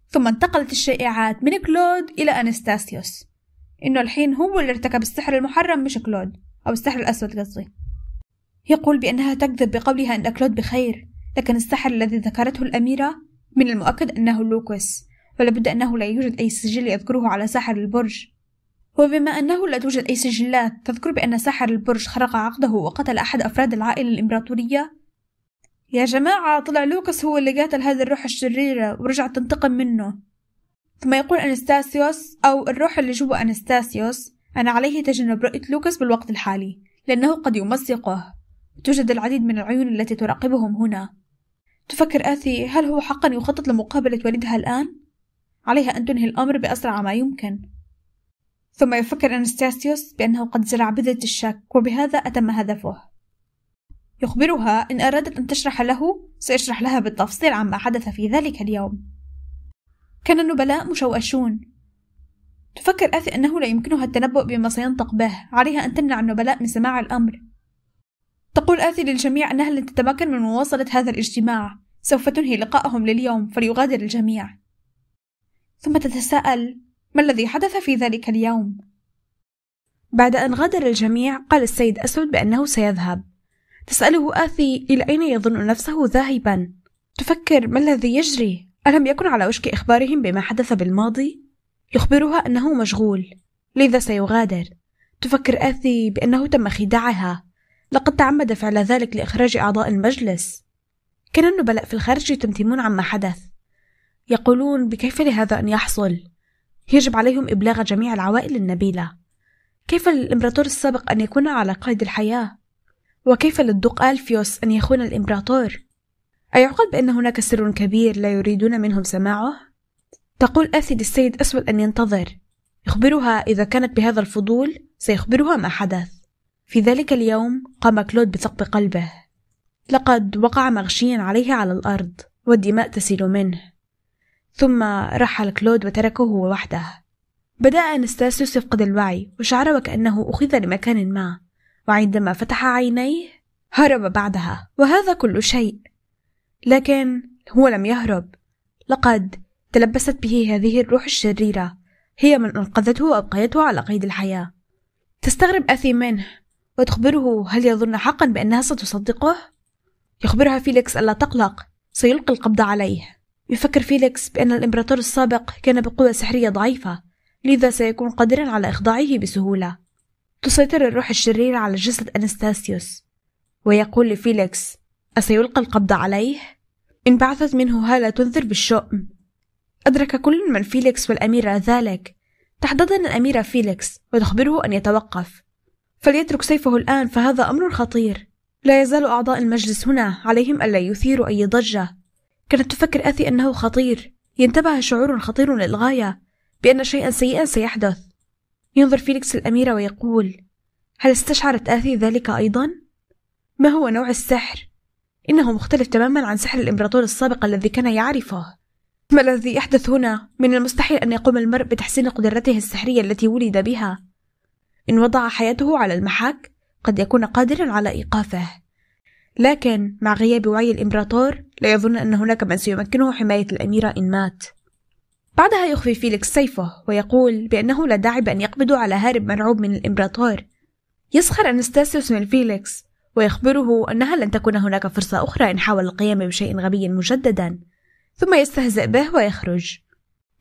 ثم انتقلت الشائعات من كلود إلى أنستاسيوس إنه الحين هو اللي ارتكب السحر المحرم مش كلود أو السحر الأسود قصدي يقول بأنها تكذب بقولها أن كلود بخير لكن السحر الذي ذكرته الأميرة من المؤكد أنه لوكوس ولابد أنه لا يوجد أي سجل يذكره على ساحر البرج وبما أنه لا توجد أي سجلات تذكر بأن ساحر البرج خرق عقده وقتل أحد أفراد العائلة الإمبراطورية يا جماعة طلع لوكس هو اللي قاتل هذه الروح الشريرة ورجعت تنتقم منه ثم يقول أنستاسيوس أو الروح اللي جوا أنستاسيوس أنا عليه تجنب رؤية لوكاس بالوقت الحالي لأنه قد يمزقه توجد العديد من العيون التي تراقبهم هنا تفكر آثي هل هو حقا يخطط لمقابلة والدها الآن؟ عليها أن تنهي الأمر بأسرع ما يمكن ثم يفكر أنستاسيوس بأنه قد زرع بذرة الشك وبهذا أتم هدفه يخبرها إن أرادت أن تشرح له سيشرح لها بالتفصيل عما حدث في ذلك اليوم كان النبلاء مشوشون تفكر أثي أنه لا يمكنها التنبؤ بما سينطق به عليها أن تمنع النبلاء من سماع الأمر تقول آثي للجميع أنها لن تتمكن من مواصلة هذا الاجتماع سوف تنهي لقاءهم لليوم فليغادر الجميع ثم تتساءل ما الذي حدث في ذلك اليوم بعد أن غادر الجميع قال السيد أسود بأنه سيذهب تسأله آثي إلى أين يظن نفسه ذاهبا تفكر ما الذي يجري ألم يكن على وشك إخبارهم بما حدث بالماضي؟ يخبرها أنه مشغول لذا سيغادر تفكر آثي بأنه تم خداعها لقد تعمد فعل ذلك لإخراج أعضاء المجلس كان النبلاء في الخارج يتمتمون عما حدث يقولون بكيف لهذا أن يحصل يجب عليهم إبلاغ جميع العوائل النبيلة كيف للإمبراطور السابق أن يكون على قيد الحياة وكيف للدوق ألفيوس أن يخون الإمبراطور أيعقل بأن هناك سر كبير لا يريدون منهم سماعه؟ تقول أثي للسيد أسود أن ينتظر يخبرها إذا كانت بهذا الفضول سيخبرها ما حدث في ذلك اليوم قام كلود بثقب قلبه لقد وقع مغشيا عليه على الأرض والدماء تسيل منه ثم رحل كلود وتركه وحده بدأ أنستاسيوس يفقد الوعي وشعر وكأنه أخذ لمكان ما وعندما فتح عينيه هرب بعدها وهذا كل شيء لكن هو لم يهرب لقد تلبست به هذه الروح الشريرة هي من أنقذته وأبقيته على قيد الحياة تستغرب أثي منه وتخبره هل يظن حقا بأنها ستصدقه؟ يخبرها فيليكس ألا تقلق سيلقي القبض عليه يفكر فيليكس بأن الإمبراطور السابق كان بقوة سحرية ضعيفة لذا سيكون قادرا على إخضاعه بسهولة تسيطر الروح الشريرة على جسد أنستاسيوس ويقول لفيليكس أسيلقى القبض عليه؟ انبعثت منه هالة تنذر بالشؤم أدرك كل من فيليكس والأميرة ذلك تحدثنا الأميرة فيليكس وتخبره أن يتوقف فليترك سيفه الآن فهذا أمر خطير لا يزال أعضاء المجلس هنا عليهم ألا يثيروا أي ضجة كانت تفكر آثي أنه خطير ينتبه شعور خطير للغاية بأن شيئا سيئا سيحدث ينظر فيليكس الأميرة ويقول هل استشعرت آثي ذلك أيضا؟ ما هو نوع السحر؟ إنه مختلف تماما عن سحر الإمبراطور السابق الذي كان يعرفه ما الذي يحدث هنا؟ من المستحيل أن يقوم المرء بتحسين قدرته السحرية التي ولد بها إن وضع حياته على المحك قد يكون قادرا على إيقافه لكن مع غياب وعي الإمبراطور لا يظن أن هناك من سيمكنه حماية الأميرة إن مات بعدها يخفي فيليكس سيفه ويقول بأنه لا داعي بأن يقبضوا على هارب مرعوب من الإمبراطور يسخر أنستاسيوس من فيليكس ويخبره أنها لن تكون هناك فرصة أخرى إن حاول القيام بشيء غبي مجددا ثم يستهزئ به ويخرج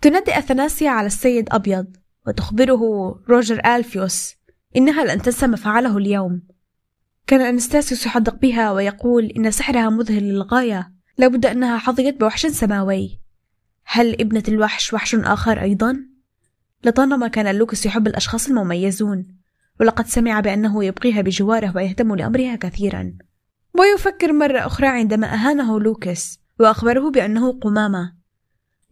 تنادي أثناسيا على السيد أبيض وتخبره روجر ألفيوس إنها لن تنسى ما فعله اليوم كان أنستاسيوس يحدق بها ويقول إن سحرها مذهل للغاية لابد أنها حظيت بوحش سماوي هل ابنة الوحش وحش آخر أيضا؟ لطالما كان لوكس يحب الأشخاص المميزون ولقد سمع بأنه يبقيها بجواره ويهتم لأمرها كثيرا ويفكر مرة أخرى عندما أهانه لوكس وأخبره بأنه قمامة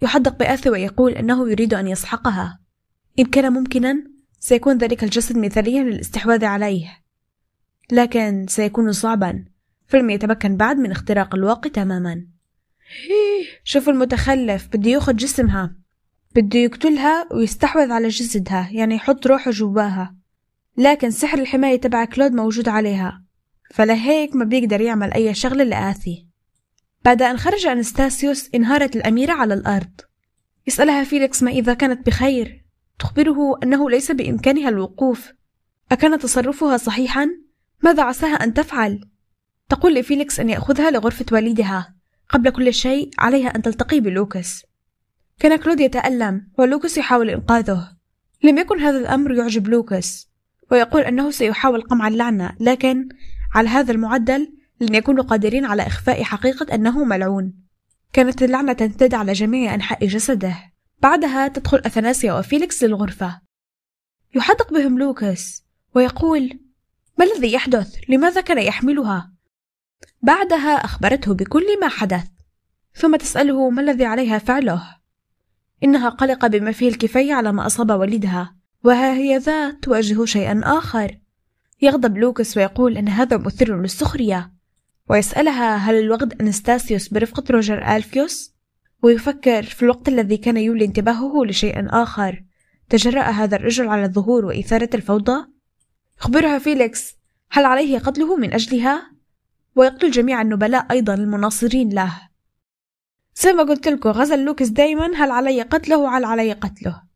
يحدق بآثي ويقول أنه يريد أن يسحقها إن كان ممكنا سيكون ذلك الجسد مثاليا للاستحواذ عليه لكن سيكون صعبا فلم يتمكن بعد من اختراق الواقع تماما شوف المتخلف بده ياخد جسمها بده يقتلها ويستحوذ على جسدها يعني يحط روحه جواها لكن سحر الحماية تبع كلود موجود عليها فلهيك ما بيقدر يعمل أي شغلة لآثي بعد أن خرج أنستاسيوس انهارت الأميرة على الأرض يسألها فيليكس ما إذا كانت بخير تخبره أنه ليس بإمكانها الوقوف أكان تصرفها صحيحا؟ ماذا عساها أن تفعل؟ تقول لفيليكس أن يأخذها لغرفة والدها قبل كل شيء عليها أن تلتقي بلوكاس كان كلود يتألم ولوكاس يحاول إنقاذه لم يكن هذا الأمر يعجب لوكاس ويقول أنه سيحاول قمع اللعنة لكن على هذا المعدل لن يكونوا قادرين على إخفاء حقيقة أنه ملعون كانت اللعنة تمتد على جميع أنحاء جسده بعدها تدخل أثناسيا وفيليكس للغرفة يحدق بهم لوكاس ويقول ما الذي يحدث لماذا كان يحملها بعدها أخبرته بكل ما حدث ثم تسأله ما الذي عليها فعله إنها قلقة بما فيه الكفاية على ما أصاب والدها وها هي ذا تواجه شيئا آخر يغضب لوكس ويقول أن هذا مثير للسخرية ويسألها هل الوغد أنستاسيوس برفقة روجر ألفيوس؟ ويفكر في الوقت الذي كان يولي انتباهه لشيء آخر تجرأ هذا الرجل على الظهور وإثارة الفوضى؟ يخبرها فيليكس هل عليه قتله من أجلها؟ ويقتل جميع النبلاء أيضا المناصرين له زي ما قلت لكم غزل لوكس دايما هل علي قتله هل علي قتله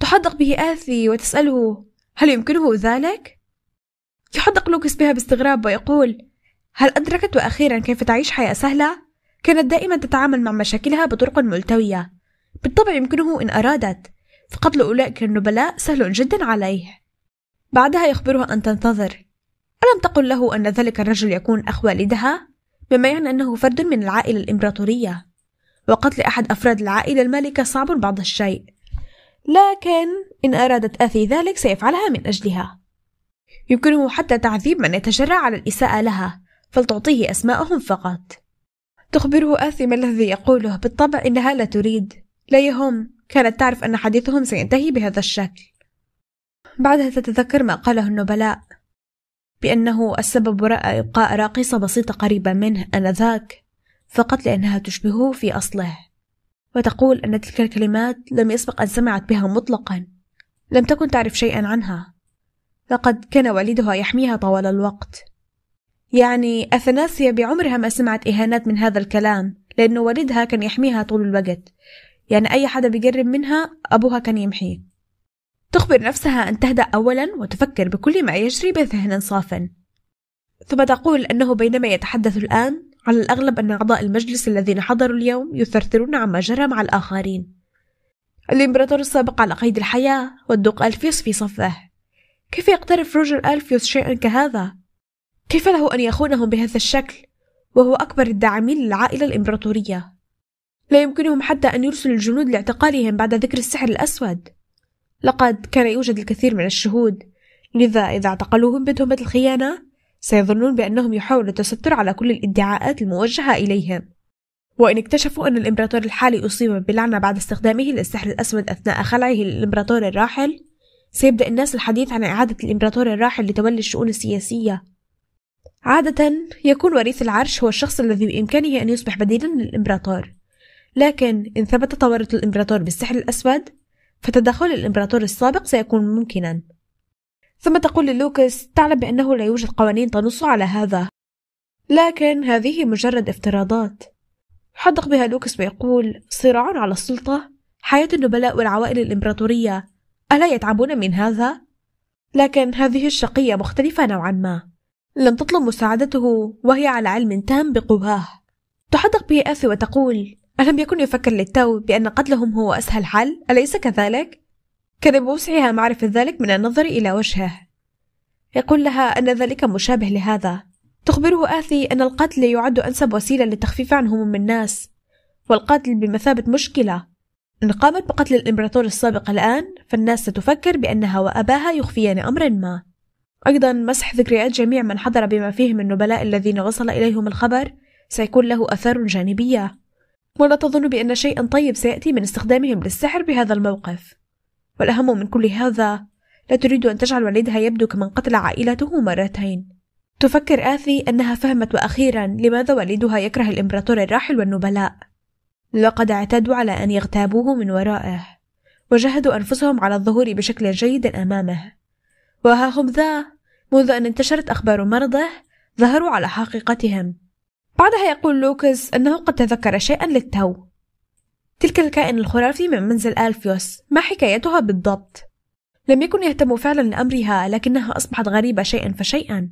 تحدق به آثي وتسأله هل يمكنه ذلك؟ يحدق لوكس بها باستغراب ويقول هل أدركت وأخيرا كيف تعيش حياة سهلة؟ كانت دائما تتعامل مع مشاكلها بطرق ملتوية بالطبع يمكنه إن أرادت فقتل أولئك النبلاء سهل جدا عليه بعدها يخبرها أن تنتظر ألم تقل له أن ذلك الرجل يكون أخ والدها؟ مما يعني أنه فرد من العائلة الإمبراطورية وقتل أحد أفراد العائلة المالكة صعب بعض الشيء لكن إن أرادت آثي ذلك سيفعلها من أجلها يمكنه حتى تعذيب من يتجرأ على الإساءة لها فلتعطيه أسماءهم فقط تخبره آثي ما الذي يقوله بالطبع إنها لا تريد لا يهم كانت تعرف أن حديثهم سينتهي بهذا الشكل بعدها تتذكر ما قاله النبلاء بأنه السبب وراء إبقاء راقصة بسيطة قريبة منه أنذاك فقط لأنها تشبهه في أصله وتقول أن تلك الكلمات لم يسبق أن سمعت بها مطلقا لم تكن تعرف شيئا عنها لقد كان والدها يحميها طوال الوقت يعني أثناسيا بعمرها ما سمعت إهانات من هذا الكلام لأنه والدها كان يحميها طول الوقت يعني أي حدا بيقرب منها أبوها كان يمحيه تخبر نفسها أن تهدأ أولا وتفكر بكل ما يجري بذهن صافا ثم تقول أنه بينما يتحدث الآن على الأغلب أن أعضاء المجلس الذين حضروا اليوم يثرثرون عما جرى مع الآخرين الإمبراطور السابق على قيد الحياة والدوق ألفيوس في صفه كيف يقترف روجر ألفيوس شيئا كهذا؟ كيف له أن يخونهم بهذا الشكل وهو أكبر الداعمين للعائلة الإمبراطورية؟ لا يمكنهم حتى أن يرسلوا الجنود لاعتقالهم بعد ذكر السحر الأسود لقد كان يوجد الكثير من الشهود لذا إذا اعتقلوهم بتهمة الخيانة سيظنون بأنهم يحاولون التستر على كل الادعاءات الموجهة إليهم وإن اكتشفوا أن الإمبراطور الحالي أصيب بلعنة بعد استخدامه للسحر الأسود أثناء خلعه للإمبراطور الراحل سيبدأ الناس الحديث عن إعادة الإمبراطور الراحل لتولي الشؤون السياسية عادة يكون وريث العرش هو الشخص الذي بإمكانه أن يصبح بديلا للإمبراطور لكن إن ثبت تورط الإمبراطور بالسحر الأسود فتدخل الإمبراطور السابق سيكون ممكنا ثم تقول للوكس تعلم بأنه لا يوجد قوانين تنص على هذا لكن هذه مجرد افتراضات يحدق بها لوكس ويقول صراع على السلطة حياة النبلاء والعوائل الإمبراطورية ألا يتعبون من هذا؟ لكن هذه الشقية مختلفة نوعا ما لم تطلب مساعدته وهي على علم تام بقواه تحدق به آثي وتقول ألم يكن يفكر للتو بأن قتلهم هو أسهل حل؟ أليس كذلك؟ كان بوسعها معرفة ذلك من النظر إلى وجهه يقول لها أن ذلك مشابه لهذا تخبره آثي أن القتل يعد أنسب وسيلة للتخفيف عن هموم الناس والقتل بمثابة مشكلة إن قامت بقتل الإمبراطور السابق الآن فالناس ستفكر بأنها وأباها يخفيان أمرا ما أيضا مسح ذكريات جميع من حضر بما فيه من النبلاء الذين وصل إليهم الخبر سيكون له آثار جانبية ولا تظن بأن شيئا طيب سيأتي من استخدامهم للسحر بهذا الموقف والأهم من كل هذا لا تريد أن تجعل والدها يبدو كمن قتل عائلته مرتين تفكر آثي أنها فهمت وأخيرا لماذا والدها يكره الإمبراطور الراحل والنبلاء لقد اعتادوا على أن يغتابوه من ورائه وجهدوا أنفسهم على الظهور بشكل جيد أمامه وها هم ذا منذ أن انتشرت أخبار مرضه ظهروا على حقيقتهم بعدها يقول لوكس أنه قد تذكر شيئا للتو تلك الكائن الخرافي من منزل ألفيوس ما حكايتها بالضبط؟ لم يكن يهتم فعلا لأمرها لكنها أصبحت غريبة شيئا فشيئا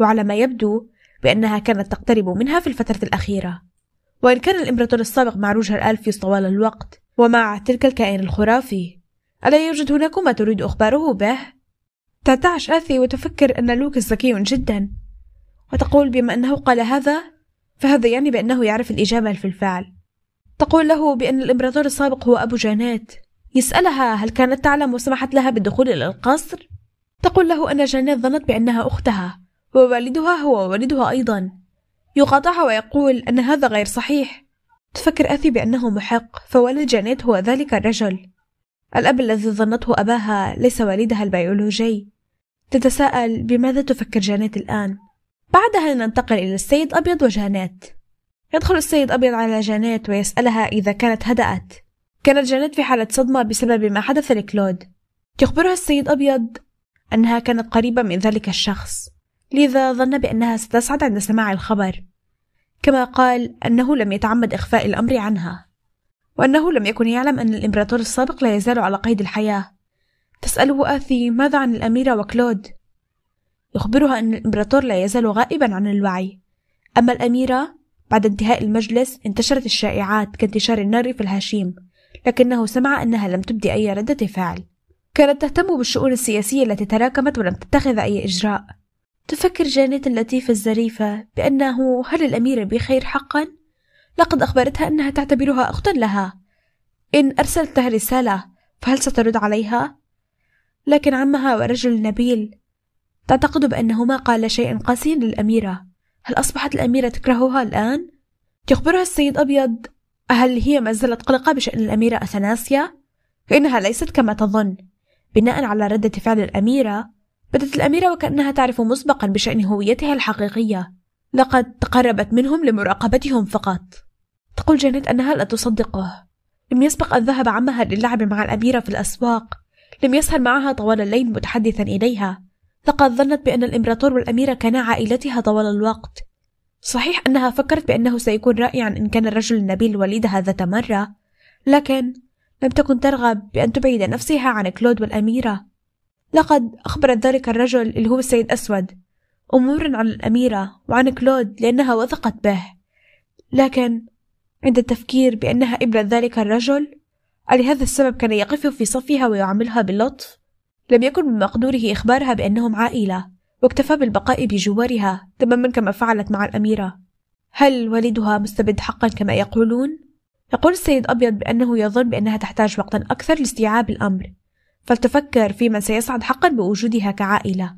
وعلى ما يبدو بأنها كانت تقترب منها في الفترة الأخيرة وإن كان الإمبراطور السابق مع روجها ألفيوس طوال الوقت ومع تلك الكائن الخرافي ألا يوجد هناك ما تريد إخباره به؟ ترتعش آثي وتفكر أن لوكس ذكي جدا وتقول بما أنه قال هذا فهذا يعني بأنه يعرف الإجابة في الفعل تقول له بأن الإمبراطور السابق هو أبو جانات يسألها هل كانت تعلم وسمحت لها بالدخول إلى القصر؟ تقول له أن جانات ظنت بأنها أختها ووالدها هو والدها أيضا يقاطعها ويقول أن هذا غير صحيح تفكر أثي بأنه محق فوالد جانيت هو ذلك الرجل الأب الذي ظنته أباها ليس والدها البيولوجي تتساءل بماذا تفكر جانيت الآن بعدها ننتقل إلى السيد أبيض وجانيت يدخل السيد أبيض على جانيت ويسألها إذا كانت هدأت كانت جانيت في حالة صدمة بسبب ما حدث لكلود يخبرها السيد أبيض أنها كانت قريبة من ذلك الشخص لذا ظن بأنها ستسعد عند سماع الخبر كما قال أنه لم يتعمد إخفاء الأمر عنها وأنه لم يكن يعلم أن الإمبراطور السابق لا يزال على قيد الحياة تسأله آثي ماذا عن الأميرة وكلود يخبرها أن الإمبراطور لا يزال غائبا عن الوعي أما الأميرة بعد انتهاء المجلس انتشرت الشائعات كانتشار النار في الهشيم لكنه سمع أنها لم تبدي أي ردة فعل كانت تهتم بالشؤون السياسية التي تراكمت ولم تتخذ أي إجراء تفكر جانيت اللطيفة الزريفة بأنه هل الأميرة بخير حقا؟ لقد أخبرتها أنها تعتبرها أختا لها إن أرسلتها رسالة فهل سترد عليها؟ لكن عمها ورجل نبيل تعتقد بأنهما قال شيئا قاسيا للأميرة هل أصبحت الأميرة تكرهها الآن؟ يخبرها السيد أبيض هل هي ما زالت قلقة بشأن الأميرة أثناسيا؟ فإنها ليست كما تظن بناء على ردة فعل الأميرة بدت الأميرة وكأنها تعرف مسبقا بشأن هويتها الحقيقية لقد تقربت منهم لمراقبتهم فقط تقول جانيت أنها لا تصدقه لم يسبق أن ذهب عمها للعب مع الأميرة في الأسواق لم يسهر معها طوال الليل متحدثا إليها لقد ظنت بأن الإمبراطور والأميرة كانا عائلتها طوال الوقت صحيح أنها فكرت بأنه سيكون رائعا إن كان الرجل النبيل والدها ذات مرة لكن لم تكن ترغب بأن تبعد نفسها عن كلود والأميرة لقد أخبرت ذلك الرجل اللي هو السيد أسود أمورا عن الأميرة وعن كلود لأنها وثقت به لكن عند التفكير بأنها ابنة ذلك الرجل ألهذا السبب كان يقف في صفها ويعاملها باللطف لم يكن من مقدوره إخبارها بأنهم عائلة واكتفى بالبقاء بجوارها تماما كما فعلت مع الأميرة هل والدها مستبد حقا كما يقولون؟ يقول السيد أبيض بأنه يظن بأنها تحتاج وقتا أكثر لاستيعاب الأمر فلتفكر في من سيسعد حقا بوجودها كعائلة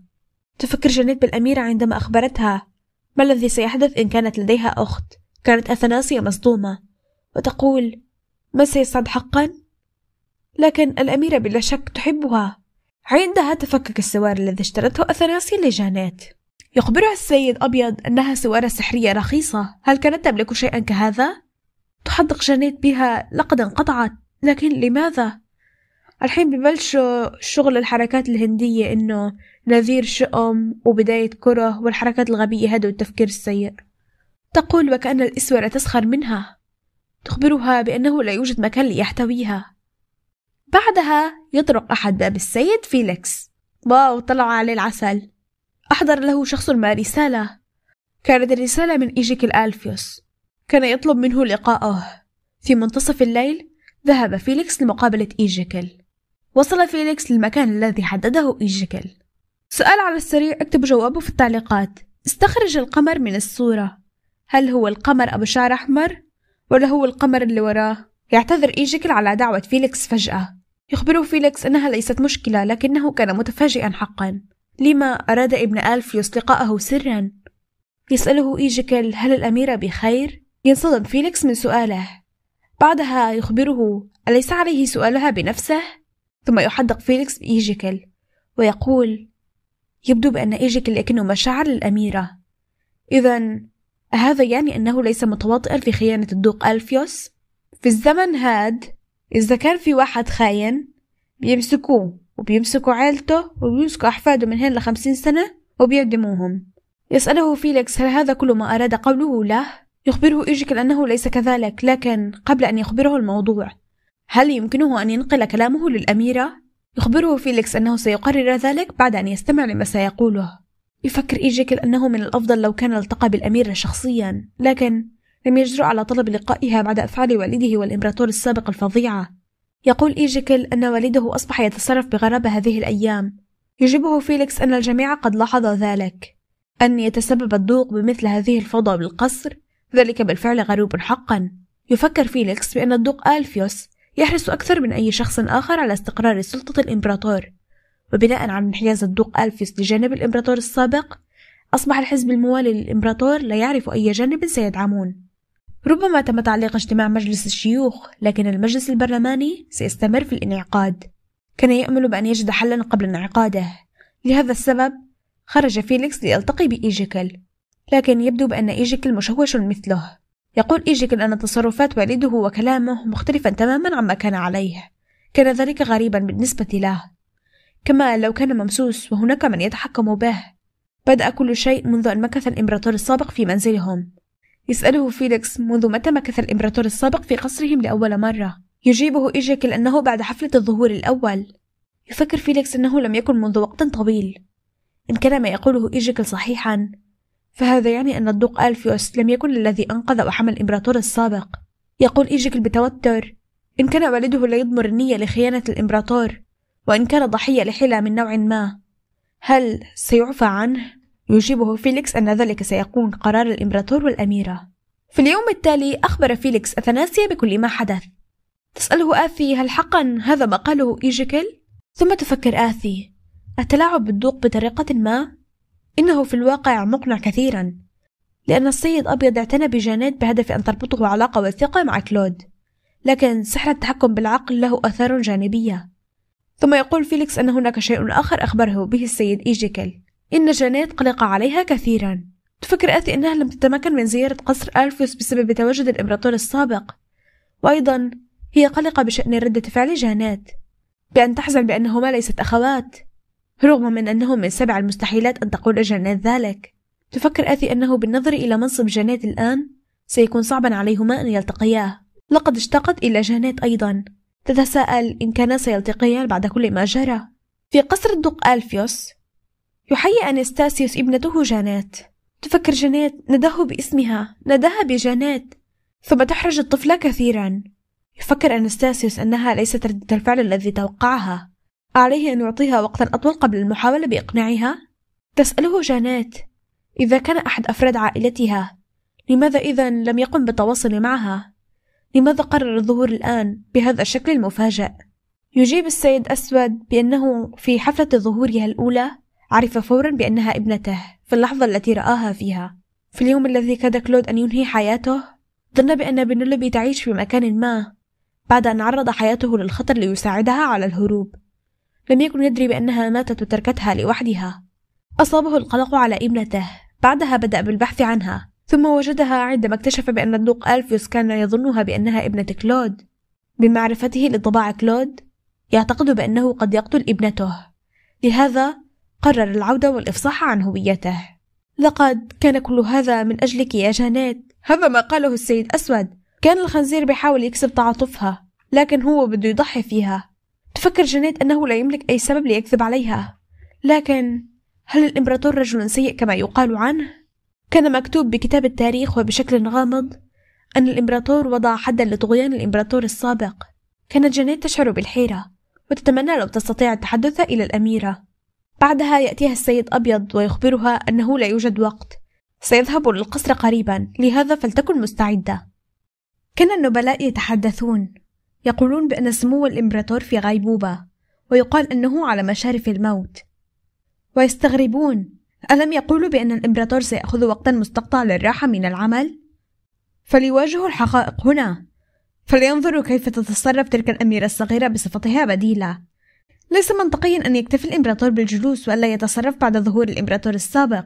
تفكر جنيت بالأميرة عندما أخبرتها ما الذي سيحدث إن كانت لديها أخت كانت أثناسية مصدومة وتقول ما سيسعد حقا؟ لكن الأميرة بلا شك تحبها عندها تفكك السوار الذي اشترته سيل لجانيت يخبرها السيد أبيض أنها سوارة سحرية رخيصة هل كانت تملك شيئا كهذا؟ تحدق جانيت بها لقد انقطعت لكن لماذا؟ الحين ببلشوا شغل الحركات الهندية إنه نذير شؤم وبداية كره والحركات الغبية هذا والتفكير السيء تقول وكأن الإسورة تسخر منها تخبرها بأنه لا يوجد مكان ليحتويها بعدها يطرق أحد باب السيد فيليكس واو طلع عليه العسل أحضر له شخص ما رسالة كانت الرسالة من إيجيكل ألفيوس كان يطلب منه لقاءه في منتصف الليل ذهب فيليكس لمقابلة إيجيكل وصل فيليكس للمكان الذي حدده إيجيكل سؤال على السريع اكتب جوابه في التعليقات استخرج القمر من الصورة هل هو القمر أبو شعر أحمر ولا هو القمر اللي وراه يعتذر إيجيكل على دعوة فيليكس فجأة يخبره فيليكس أنها ليست مشكلة لكنه كان متفاجئا حقا لما أراد ابن ألفيوس لقاءه سرا يسأله إيجيكل هل الأميرة بخير؟ ينصدم فيليكس من سؤاله بعدها يخبره أليس عليه سؤالها بنفسه؟ ثم يحدق فيليكس بإيجيكل ويقول يبدو بأن إيجيكل يكن مشاعر للأميرة إذا هذا يعني أنه ليس متواطئا في خيانة الدوق ألفيوس؟ في الزمن هاد إذا كان في واحد خاين بيمسكوه وبيمسكوا عيلته وبيمسكوا أحفاده من هين لخمسين سنة وبيعدموهم يسأله فيليكس هل هذا كل ما أراد قوله له؟ يخبره إيجيكل أنه ليس كذلك لكن قبل أن يخبره الموضوع هل يمكنه أن ينقل كلامه للأميرة؟ يخبره فيليكس أنه سيقرر ذلك بعد أن يستمع لما سيقوله يفكر إيجيكل أنه من الأفضل لو كان التقى بالأميرة شخصيا لكن لم يجرؤ على طلب لقائها بعد أفعال والده والإمبراطور السابق الفظيعة يقول إيجيكل أن والده أصبح يتصرف بغرابة هذه الأيام يجيبه فيليكس أن الجميع قد لاحظ ذلك أن يتسبب الضوق بمثل هذه الفوضى بالقصر ذلك بالفعل غريب حقا يفكر فيليكس بأن الدوق ألفيوس يحرص أكثر من أي شخص آخر على استقرار سلطة الإمبراطور وبناء على انحياز الدوق ألفيوس لجانب الإمبراطور السابق أصبح الحزب الموالي للإمبراطور لا يعرف أي جانب سيدعمون ربما تم تعليق اجتماع مجلس الشيوخ لكن المجلس البرلماني سيستمر في الانعقاد كان يأمل بأن يجد حلا قبل انعقاده لهذا السبب خرج فيليكس ليلتقي بإيجيكل لكن يبدو بأن إيجيكل مشوش مثله يقول إيجيكل أن تصرفات والده وكلامه مختلفا تماما عما كان عليه كان ذلك غريبا بالنسبة له كما لو كان ممسوس وهناك من يتحكم به بدأ كل شيء منذ أن مكث الإمبراطور السابق في منزلهم يسأله فيليكس منذ متى مكث الإمبراطور السابق في قصرهم لأول مرة يجيبه إيجيكل أنه بعد حفلة الظهور الأول يفكر فيليكس أنه لم يكن منذ وقت طويل إن كان ما يقوله إيجيكل صحيحا فهذا يعني أن الدوق ألفيوس لم يكن الذي أنقذ وحمل الإمبراطور السابق يقول إيجيكل بتوتر إن كان والده لا يضمر النية لخيانة الإمبراطور وإن كان ضحية لحيلة من نوع ما هل سيعفى عنه؟ يجيبه فيليكس أن ذلك سيكون قرار الإمبراطور والأميرة في اليوم التالي أخبر فيليكس أثناسيا بكل ما حدث تسأله آثي هل حقا هذا ما قاله إيجيكل؟ ثم تفكر آثي التلاعب بالدوق بطريقة ما إنه في الواقع مقنع كثيرا لأن السيد أبيض اعتنى بجانيت بهدف أن تربطه علاقة وثيقة مع كلود لكن سحر التحكم بالعقل له آثار جانبية ثم يقول فيليكس أن هناك شيء آخر أخبره به السيد إيجيكل إن جانيت قلق عليها كثيرا تفكر آثي أنها لم تتمكن من زيارة قصر ألفيوس بسبب تواجد الإمبراطور السابق وأيضا هي قلقة بشأن ردة فعل جانيت بأن تحزن بأنهما ليست أخوات رغم من أنه من سبع المستحيلات أن تقول جانيت ذلك تفكر آثي أنه بالنظر إلى منصب جانيت الآن سيكون صعبا عليهما أن يلتقياه لقد اشتقت إلى جانيت أيضا تتساءل إن كانا سيلتقيان بعد كل ما جرى في قصر الدق ألفيوس يحيي أنستاسيوس ابنته جانات تفكر جانات نداه باسمها نداها بجانات ثم تحرج الطفلة كثيرا يفكر أنستاسيوس أنها ليست ردة الفعل الذي توقعها عليه أن يعطيها وقتا أطول قبل المحاولة بإقناعها تسأله جانات إذا كان أحد أفراد عائلتها لماذا إذا لم يقم بالتواصل معها؟ لماذا قرر الظهور الآن بهذا الشكل المفاجئ؟ يجيب السيد أسود بأنه في حفلة ظهورها الأولى عرف فورا بأنها ابنته في اللحظة التي رآها فيها في اليوم الذي كاد كلود أن ينهي حياته ظن بأن بنلوبي تعيش في مكان ما بعد أن عرض حياته للخطر ليساعدها على الهروب لم يكن يدري بأنها ماتت وتركتها لوحدها أصابه القلق على ابنته بعدها بدأ بالبحث عنها ثم وجدها عندما اكتشف بأن الدوق ألفيوس كان يظنها بأنها ابنة كلود بمعرفته لطباع كلود يعتقد بأنه قد يقتل ابنته لهذا قرر العودة والإفصاح عن هويته لقد كان كل هذا من أجلك يا جانيت هذا ما قاله السيد أسود كان الخنزير بيحاول يكسب تعاطفها لكن هو بده يضحي فيها تفكر جانيت أنه لا يملك أي سبب ليكذب عليها لكن هل الإمبراطور رجل سيء كما يقال عنه؟ كان مكتوب بكتاب التاريخ وبشكل غامض أن الإمبراطور وضع حدا لطغيان الإمبراطور السابق كانت جانيت تشعر بالحيرة وتتمنى لو تستطيع التحدث إلى الأميرة بعدها يأتيها السيد أبيض ويخبرها أنه لا يوجد وقت سيذهب للقصر قريبا لهذا فلتكن مستعدة كان النبلاء يتحدثون يقولون بأن سمو الإمبراطور في غيبوبة ويقال أنه على مشارف الموت ويستغربون ألم يقولوا بأن الإمبراطور سيأخذ وقتا مستقطع للراحة من العمل؟ فليواجهوا الحقائق هنا فلينظروا كيف تتصرف تلك الأميرة الصغيرة بصفتها بديلة ليس منطقيا أن يكتفي الإمبراطور بالجلوس وألا يتصرف بعد ظهور الإمبراطور السابق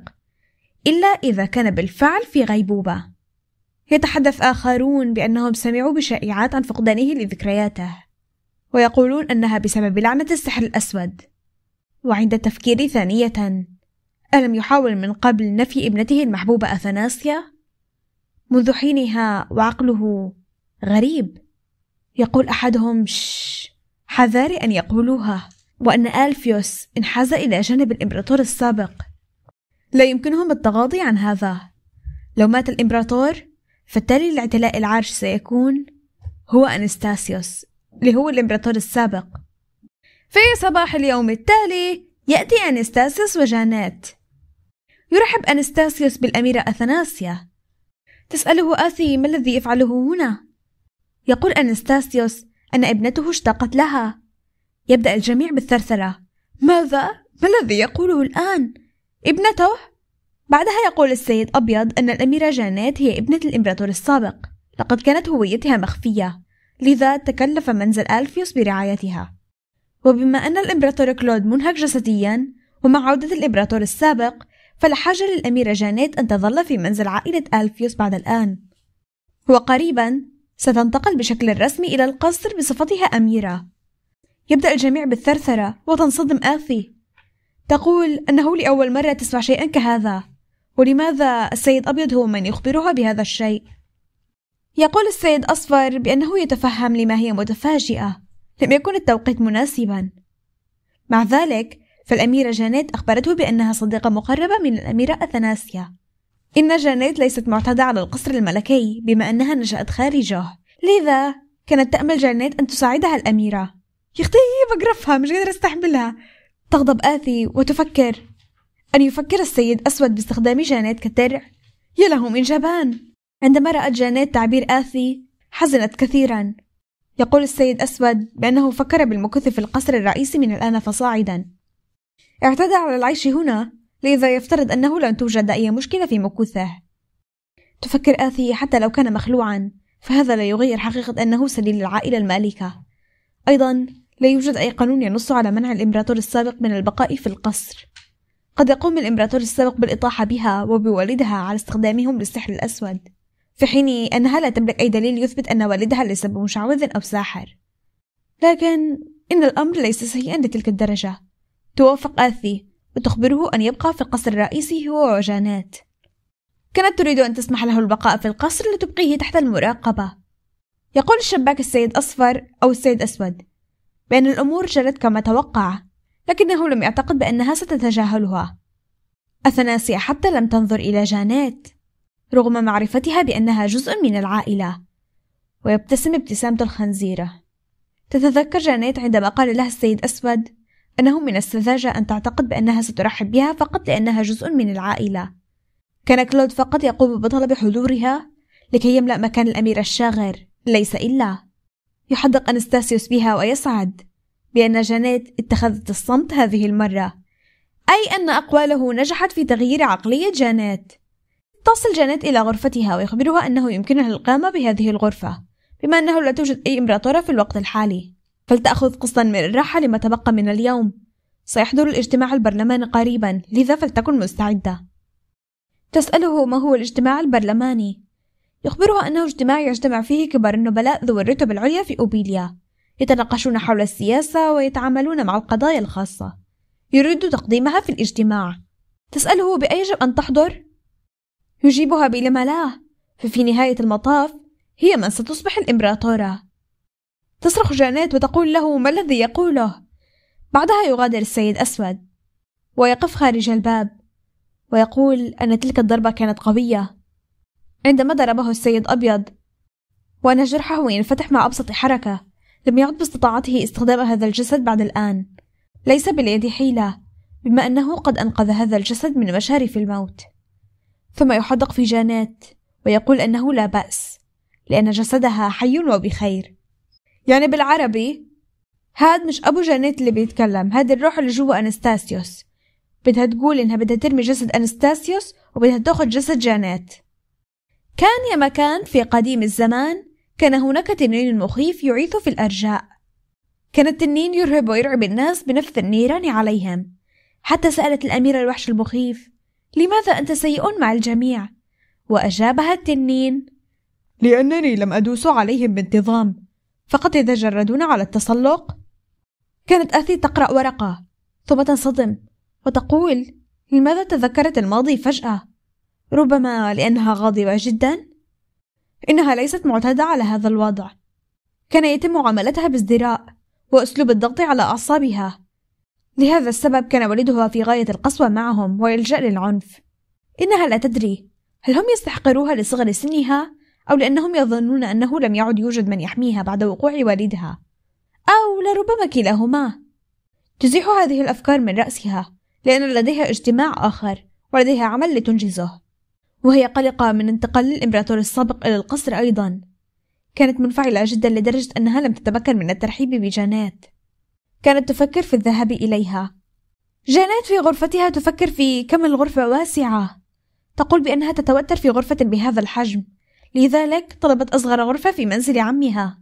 إلا إذا كان بالفعل في غيبوبة يتحدث آخرون بأنهم سمعوا بشائعات عن فقدانه لذكرياته ويقولون أنها بسبب لعنة السحر الأسود وعند التفكير ثانية ألم يحاول من قبل نفي ابنته المحبوبة أثناسيا؟ منذ حينها وعقله غريب يقول أحدهم شش حذاري أن يقولوها وأن ألفيوس انحاز إلى جانب الإمبراطور السابق لا يمكنهم التغاضي عن هذا لو مات الإمبراطور فالتالي لاعتلاء العرش سيكون هو أنستاسيوس اللي هو الإمبراطور السابق في صباح اليوم التالي يأتي أنستاسيوس وجانيت يرحب أنستاسيوس بالأميرة أثناسيا تسأله آثي ما الذي يفعله هنا؟ يقول أنستاسيوس أن ابنته اشتاقت لها يبدأ الجميع بالثرثرة ماذا؟ ما الذي يقوله الآن؟ ابنته؟ بعدها يقول السيد أبيض أن الأميرة جانيت هي ابنة الإمبراطور السابق لقد كانت هويتها مخفية لذا تكلف منزل ألفيوس برعايتها وبما أن الإمبراطور كلود منهك جسديا ومع عودة الإمبراطور السابق فلا حاجة للأميرة جانيت أن تظل في منزل عائلة ألفيوس بعد الآن وقريبا ستنتقل بشكل رسمي إلى القصر بصفتها أميرة يبدأ الجميع بالثرثرة وتنصدم آثي تقول أنه لأول مرة تسمع شيئا كهذا ولماذا السيد أبيض هو من يخبرها بهذا الشيء يقول السيد أصفر بأنه يتفهم لما هي متفاجئة لم يكن التوقيت مناسبا مع ذلك فالأميرة جانيت أخبرته بأنها صديقة مقربة من الأميرة أثناسيا إن جانيت ليست معتادة على القصر الملكي بما أنها نشأت خارجه لذا كانت تأمل جانيت أن تساعدها الأميرة يا أختي بقرفها مش قادرة أستحملها تغضب آثي وتفكر أن يفكر السيد أسود باستخدام جانيت كترع يا له من جبان عندما رأت جانيت تعبير آثي حزنت كثيرا يقول السيد أسود بأنه فكر بالمكث في القصر الرئيسي من الآن فصاعدا اعتدى على العيش هنا لذا يفترض أنه لن توجد أي مشكلة في مكوثه تفكر آثي حتى لو كان مخلوعا فهذا لا يغير حقيقة أنه سليل العائلة المالكة أيضا لا يوجد أي قانون ينص على منع الإمبراطور السابق من البقاء في القصر قد يقوم الإمبراطور السابق بالإطاحة بها وبوالدها على استخدامهم للسحر الأسود في حين أنها لا تملك أي دليل يثبت أن والدها ليس بمشعوذ أو ساحر لكن إن الأمر ليس سيئا لتلك الدرجة توافق آثي وتخبره أن يبقى في القصر الرئيسي هو وجانات كانت تريد أن تسمح له البقاء في القصر لتبقيه تحت المراقبة يقول الشباك السيد أصفر أو السيد أسود بأن الأمور جرت كما توقع لكنه لم يعتقد بأنها ستتجاهلها أثناسيا حتى لم تنظر إلى جانات رغم معرفتها بأنها جزء من العائلة ويبتسم ابتسامة الخنزيرة تتذكر جانيت عندما قال لها السيد أسود أنه من السذاجة أن تعتقد بأنها سترحب بها فقط لأنها جزء من العائلة كان كلود فقط يقوم بطلب حضورها لكي يملأ مكان الأمير الشاغر ليس إلا يحدق أنستاسيوس بها ويسعد بأن جانيت اتخذت الصمت هذه المرة أي أن أقواله نجحت في تغيير عقلية جانيت تصل جانيت إلى غرفتها ويخبرها أنه يمكنها القيام بهذه الغرفة بما أنه لا توجد أي إمبراطورة في الوقت الحالي فلتأخذ قسطا من الراحة لما تبقى من اليوم سيحضر الاجتماع البرلماني قريبا لذا فلتكن مستعدة تسأله ما هو الاجتماع البرلماني يخبرها أنه اجتماع يجتمع فيه كبار النبلاء ذو الرتب العليا في أوبيليا يتناقشون حول السياسة ويتعاملون مع القضايا الخاصة يريد تقديمها في الاجتماع تسأله بأيجب أن تحضر؟ يجيبها بلم لا ففي نهاية المطاف هي من ستصبح الإمبراطورة تصرخ جانيت وتقول له ما الذي يقوله بعدها يغادر السيد أسود ويقف خارج الباب ويقول أن تلك الضربة كانت قوية عندما ضربه السيد أبيض وأن جرحه ينفتح مع أبسط حركة لم يعد باستطاعته استخدام هذا الجسد بعد الآن ليس باليد حيلة بما أنه قد أنقذ هذا الجسد من مشارف الموت ثم يحدق في جانات ويقول أنه لا بأس لأن جسدها حي وبخير يعني بالعربي هاد مش أبو جانيت اللي بيتكلم هاد الروح اللي جوا أنستاسيوس بدها تقول إنها بدها ترمي جسد أنستاسيوس وبدها تأخذ جسد جانيت كان يا مكان في قديم الزمان كان هناك تنين مخيف يعيث في الأرجاء كان التنين يرهب ويرعب الناس بنفث النيران عليهم حتى سألت الأميرة الوحش المخيف لماذا أنت سيء مع الجميع؟ وأجابها التنين لأنني لم أدوس عليهم بانتظام فقط يتجردون على التسلق كانت آثي تقرأ ورقة ثم تنصدم وتقول لماذا تذكرت الماضي فجأة؟ ربما لأنها غاضبة جدا إنها ليست معتادة على هذا الوضع كان يتم معاملتها بازدراء وأسلوب الضغط على أعصابها لهذا السبب كان والدها في غاية القسوة معهم ويلجأ للعنف إنها لا تدري هل هم يستحقروها لصغر سنها أو لأنهم يظنون أنه لم يعد يوجد من يحميها بعد وقوع والدها أو لربما كلاهما تزيح هذه الأفكار من رأسها لأن لديها اجتماع آخر ولديها عمل لتنجزه وهي قلقة من انتقال الإمبراطور السابق إلى القصر أيضا كانت منفعلة جدا لدرجة أنها لم تتمكن من الترحيب بجانات كانت تفكر في الذهاب إليها جانات في غرفتها تفكر في كم الغرفة واسعة تقول بأنها تتوتر في غرفة بهذا الحجم لذلك طلبت أصغر غرفة في منزل عمها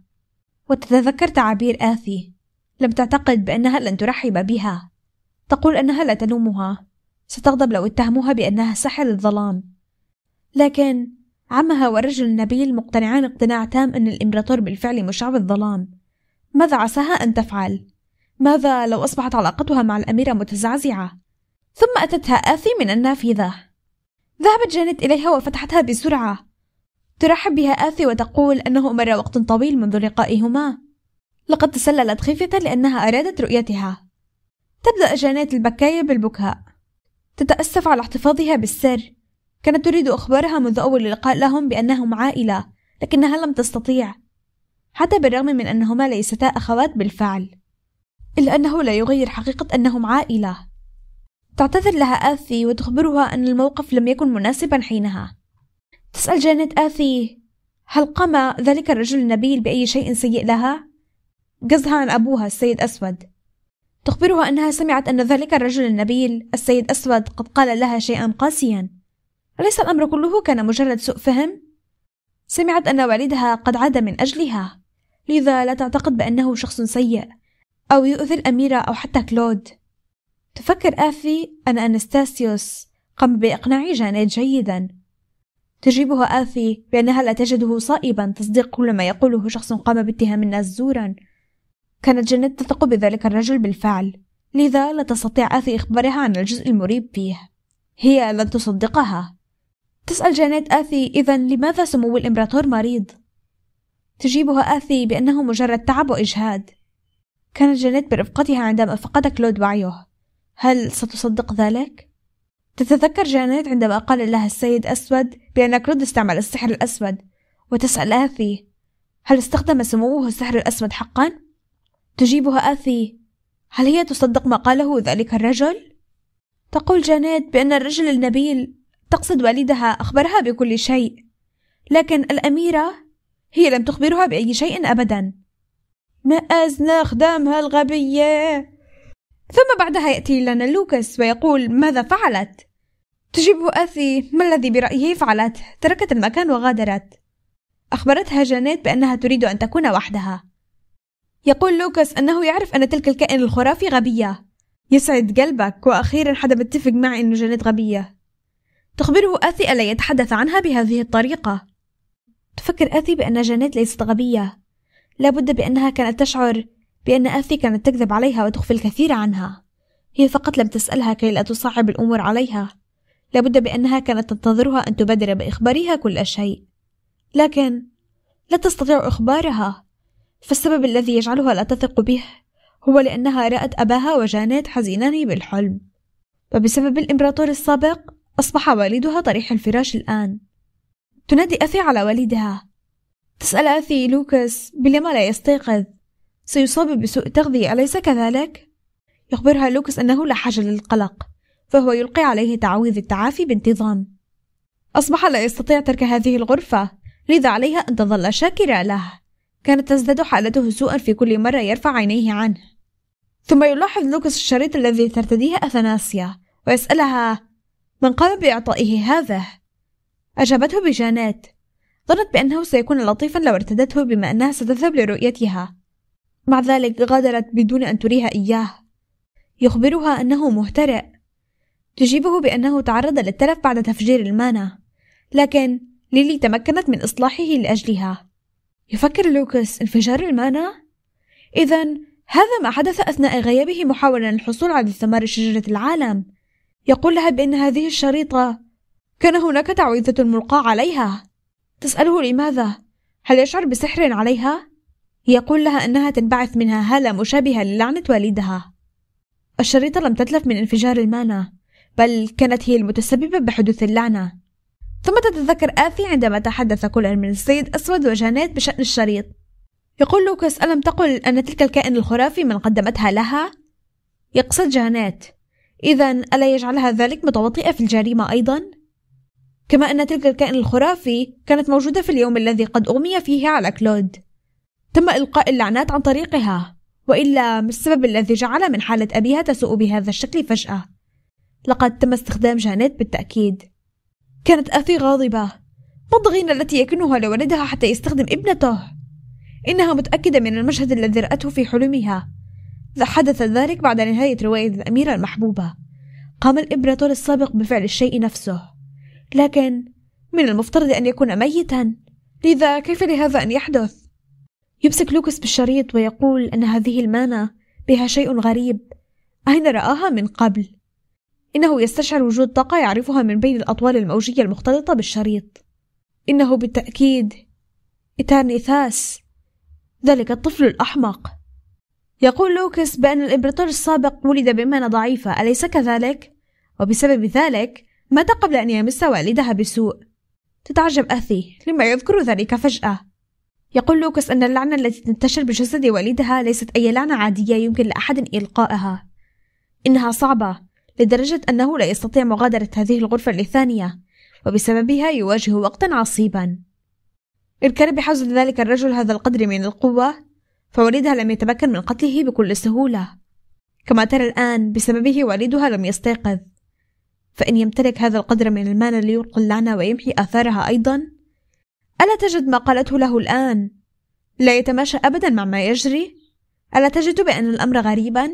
وتتذكر تعابير آثي لم تعتقد بأنها لن ترحب بها تقول أنها لا تلومها ستغضب لو اتهموها بأنها ساحر الظلام لكن عمها والرجل النبيل مقتنعان اقتناع تام أن الإمبراطور بالفعل مشعب الظلام ماذا عساها أن تفعل؟ ماذا لو أصبحت علاقتها مع الأميرة متزعزعة؟ ثم أتتها آثي من النافذة ذهبت جانت إليها وفتحتها بسرعة ترحب بها آثي وتقول أنه مر وقت طويل منذ لقائهما لقد تسللت خيفة لأنها أرادت رؤيتها تبدأ جانات البكاية بالبكاء تتأسف على احتفاظها بالسر كانت تريد أخبارها منذ أول لقاء لهم بأنهم عائلة لكنها لم تستطيع حتى بالرغم من أنهما ليستا أخوات بالفعل إلا أنه لا يغير حقيقة أنهم عائلة تعتذر لها آثي وتخبرها أن الموقف لم يكن مناسبا حينها تسأل جانيت آثي هل قام ذلك الرجل النبيل بأي شيء سيء لها؟ قصدها عن أبوها السيد أسود تخبرها أنها سمعت أن ذلك الرجل النبيل السيد أسود قد قال لها شيئا قاسيا أليس الأمر كله كان مجرد سوء فهم؟ سمعت أن والدها قد عاد من أجلها لذا لا تعتقد بأنه شخص سيء أو يؤذي الأميرة أو حتى كلود تفكر آفي أن أنستاسيوس قام بإقناع جانيت جيدا تجيبها آثي بأنها لا تجده صائبا تصديق كل ما يقوله شخص قام باتهام الناس زورا كانت جنت تثق بذلك الرجل بالفعل لذا لا تستطيع آثي إخبارها عن الجزء المريب فيه هي لن تصدقها تسأل جانيت آثي إذا لماذا سمو الإمبراطور مريض؟ تجيبها آثي بأنه مجرد تعب وإجهاد كانت جانيت برفقتها عندما فقد كلود وعيه هل ستصدق ذلك؟ تتذكر جانيت عندما قال لها السيد أسود بأن كرود استعمل السحر الأسود وتسأل آثي هل استخدم سموه السحر الأسود حقا؟ تجيبها آثي هل هي تصدق ما قاله ذلك الرجل؟ تقول جانيت بأن الرجل النبيل تقصد والدها أخبرها بكل شيء لكن الأميرة هي لم تخبرها بأي شيء أبدا ما أزنا خدامها الغبية ثم بعدها يأتي لنا لوكاس ويقول ماذا فعلت؟ تجيب آثي ما الذي برأيه فعلت؟ تركت المكان وغادرت أخبرتها جانيت بأنها تريد أن تكون وحدها يقول لوكاس أنه يعرف أن تلك الكائن الخرافي غبية يسعد قلبك وأخيرا حدا بتفق معي أن جانيت غبية تخبره آثي ألا يتحدث عنها بهذه الطريقة تفكر آثي بأن جانيت ليست غبية لابد بأنها كانت تشعر بأن آثي كانت تكذب عليها وتخفي الكثير عنها هي فقط لم تسألها كي لا تصعب الأمور عليها لابد بأنها كانت تنتظرها أن تبادر بإخبارها كل شيء لكن لا تستطيع إخبارها فالسبب الذي يجعلها لا تثق به هو لأنها رأت أباها وجانيت حزينان بالحلم وبسبب الإمبراطور السابق أصبح والدها طريح الفراش الآن تنادي أثي على والدها تسأل أثي لوكاس بلما لا يستيقظ سيصاب بسوء تغذية أليس كذلك؟ يخبرها لوكس أنه لا حاجة للقلق فهو يلقي عليه تعويذ التعافي بانتظام أصبح لا يستطيع ترك هذه الغرفة لذا عليها أن تظل شاكرة له كانت تزداد حالته سوءا في كل مرة يرفع عينيه عنه ثم يلاحظ لوكس الشريط الذي ترتديه أثناسيا ويسألها من قام بإعطائه هذا؟ أجابته بجانات ظنت بأنه سيكون لطيفا لو ارتدته بما أنها ستذهب لرؤيتها مع ذلك غادرت بدون أن تريها إياه يخبرها أنه مهترئ تجيبه بأنه تعرض للتلف بعد تفجير المانا لكن ليلي تمكنت من إصلاحه لأجلها يفكر لوكاس انفجار المانا؟ إذا هذا ما حدث أثناء غيابه محاولا الحصول على ثمار شجرة العالم يقول لها بأن هذه الشريطة كان هناك تعويذة ملقاة عليها تسأله لماذا؟ هل يشعر بسحر عليها؟ يقول لها أنها تنبعث منها هالة مشابهة للعنة والدها الشريطة لم تتلف من انفجار المانا بل كانت هي المتسببة بحدوث اللعنة ثم تتذكر آثي عندما تحدث كل من السيد أسود وجانيت بشأن الشريط يقول لوكاس ألم تقل أن تلك الكائن الخرافي من قدمتها لها؟ يقصد جانيت إذا ألا يجعلها ذلك متوطئة في الجريمة أيضا؟ كما أن تلك الكائن الخرافي كانت موجودة في اليوم الذي قد أغمي فيه على كلود تم إلقاء اللعنات عن طريقها وإلا ما السبب الذي جعل من حالة أبيها تسوء بهذا الشكل فجأة؟ لقد تم استخدام جانيت بالتأكيد كانت أثي غاضبة ما الضغينة التي يكنها لولدها حتى يستخدم ابنته؟ إنها متأكدة من المشهد الذي رأته في حلمها حدث ذلك بعد نهاية رواية الأميرة المحبوبة قام الإمبراطور السابق بفعل الشيء نفسه لكن من المفترض أن يكون ميتا لذا كيف لهذا أن يحدث؟ يمسك لوكس بالشريط ويقول أن هذه المانا بها شيء غريب أين رآها من قبل؟ إنه يستشعر وجود طاقة يعرفها من بين الأطوال الموجية المختلطة بالشريط إنه بالتأكيد إتارنيثاس ذلك الطفل الأحمق يقول لوكس بأن الإمبراطور السابق ولد بمانا ضعيفة أليس كذلك؟ وبسبب ذلك مات قبل أن يمس والدها بسوء تتعجب أثي لما يذكر ذلك فجأة يقول لوكس أن اللعنة التي تنتشر بجسد والدها ليست أي لعنة عادية يمكن لأحد إلقائها إنها صعبة لدرجة أنه لا يستطيع مغادرة هذه الغرفة لثانية وبسببها يواجه وقتا عصيبا إن كان بحزن ذلك الرجل هذا القدر من القوة فوالدها لم يتمكن من قتله بكل سهولة كما ترى الآن بسببه والدها لم يستيقظ فإن يمتلك هذا القدر من المال ليلقي اللعنة ويمحي آثارها أيضا ألا تجد ما قالته له الآن؟ لا يتماشى أبدا مع ما يجري؟ ألا تجد بأن الأمر غريبا؟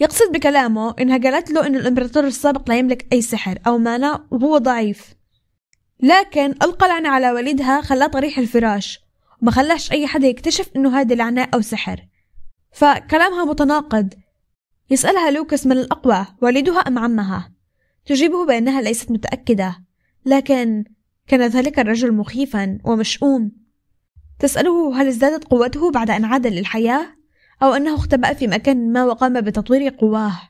يقصد بكلامه إنها قالت له إن الإمبراطور السابق لا يملك أي سحر أو مانع وهو ضعيف لكن ألقى لعنة على والدها خلاه طريح الفراش وما خلاش أي حدا يكتشف إنه هذا لعنة أو سحر فكلامها متناقض يسألها لوكس من الأقوى والدها أم عمها تجيبه بأنها ليست متأكدة لكن كان ذلك الرجل مخيفا ومشؤوم تسأله هل ازدادت قوته بعد أن عاد للحياة أو أنه اختبأ في مكان ما وقام بتطوير قواه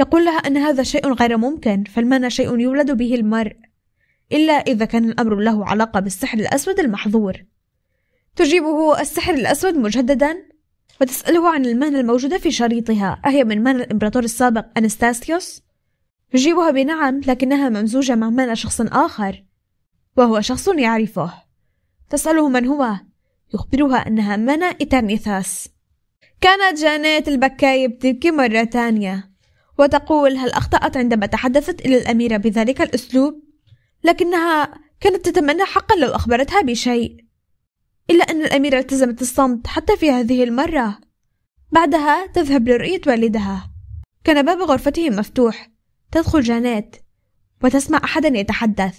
يقول لها أن هذا شيء غير ممكن فالمانا شيء يولد به المرء إلا إذا كان الأمر له علاقة بالسحر الأسود المحظور تجيبه السحر الأسود مجددا وتسأله عن المانا الموجودة في شريطها أهي من مانا الإمبراطور السابق أنستاسيوس يجيبها بنعم لكنها ممزوجة مع مانا شخص آخر وهو شخص يعرفه تسأله من هو يخبرها أنها منى إترنيثاس كانت جانيت البكاية بتبكي مرة تانية وتقول هل أخطأت عندما تحدثت إلى الأميرة بذلك الأسلوب؟ لكنها كانت تتمنى حقا لو أخبرتها بشيء إلا أن الأميرة التزمت الصمت حتى في هذه المرة بعدها تذهب لرؤية والدها كان باب غرفته مفتوح تدخل جانيت وتسمع أحدا يتحدث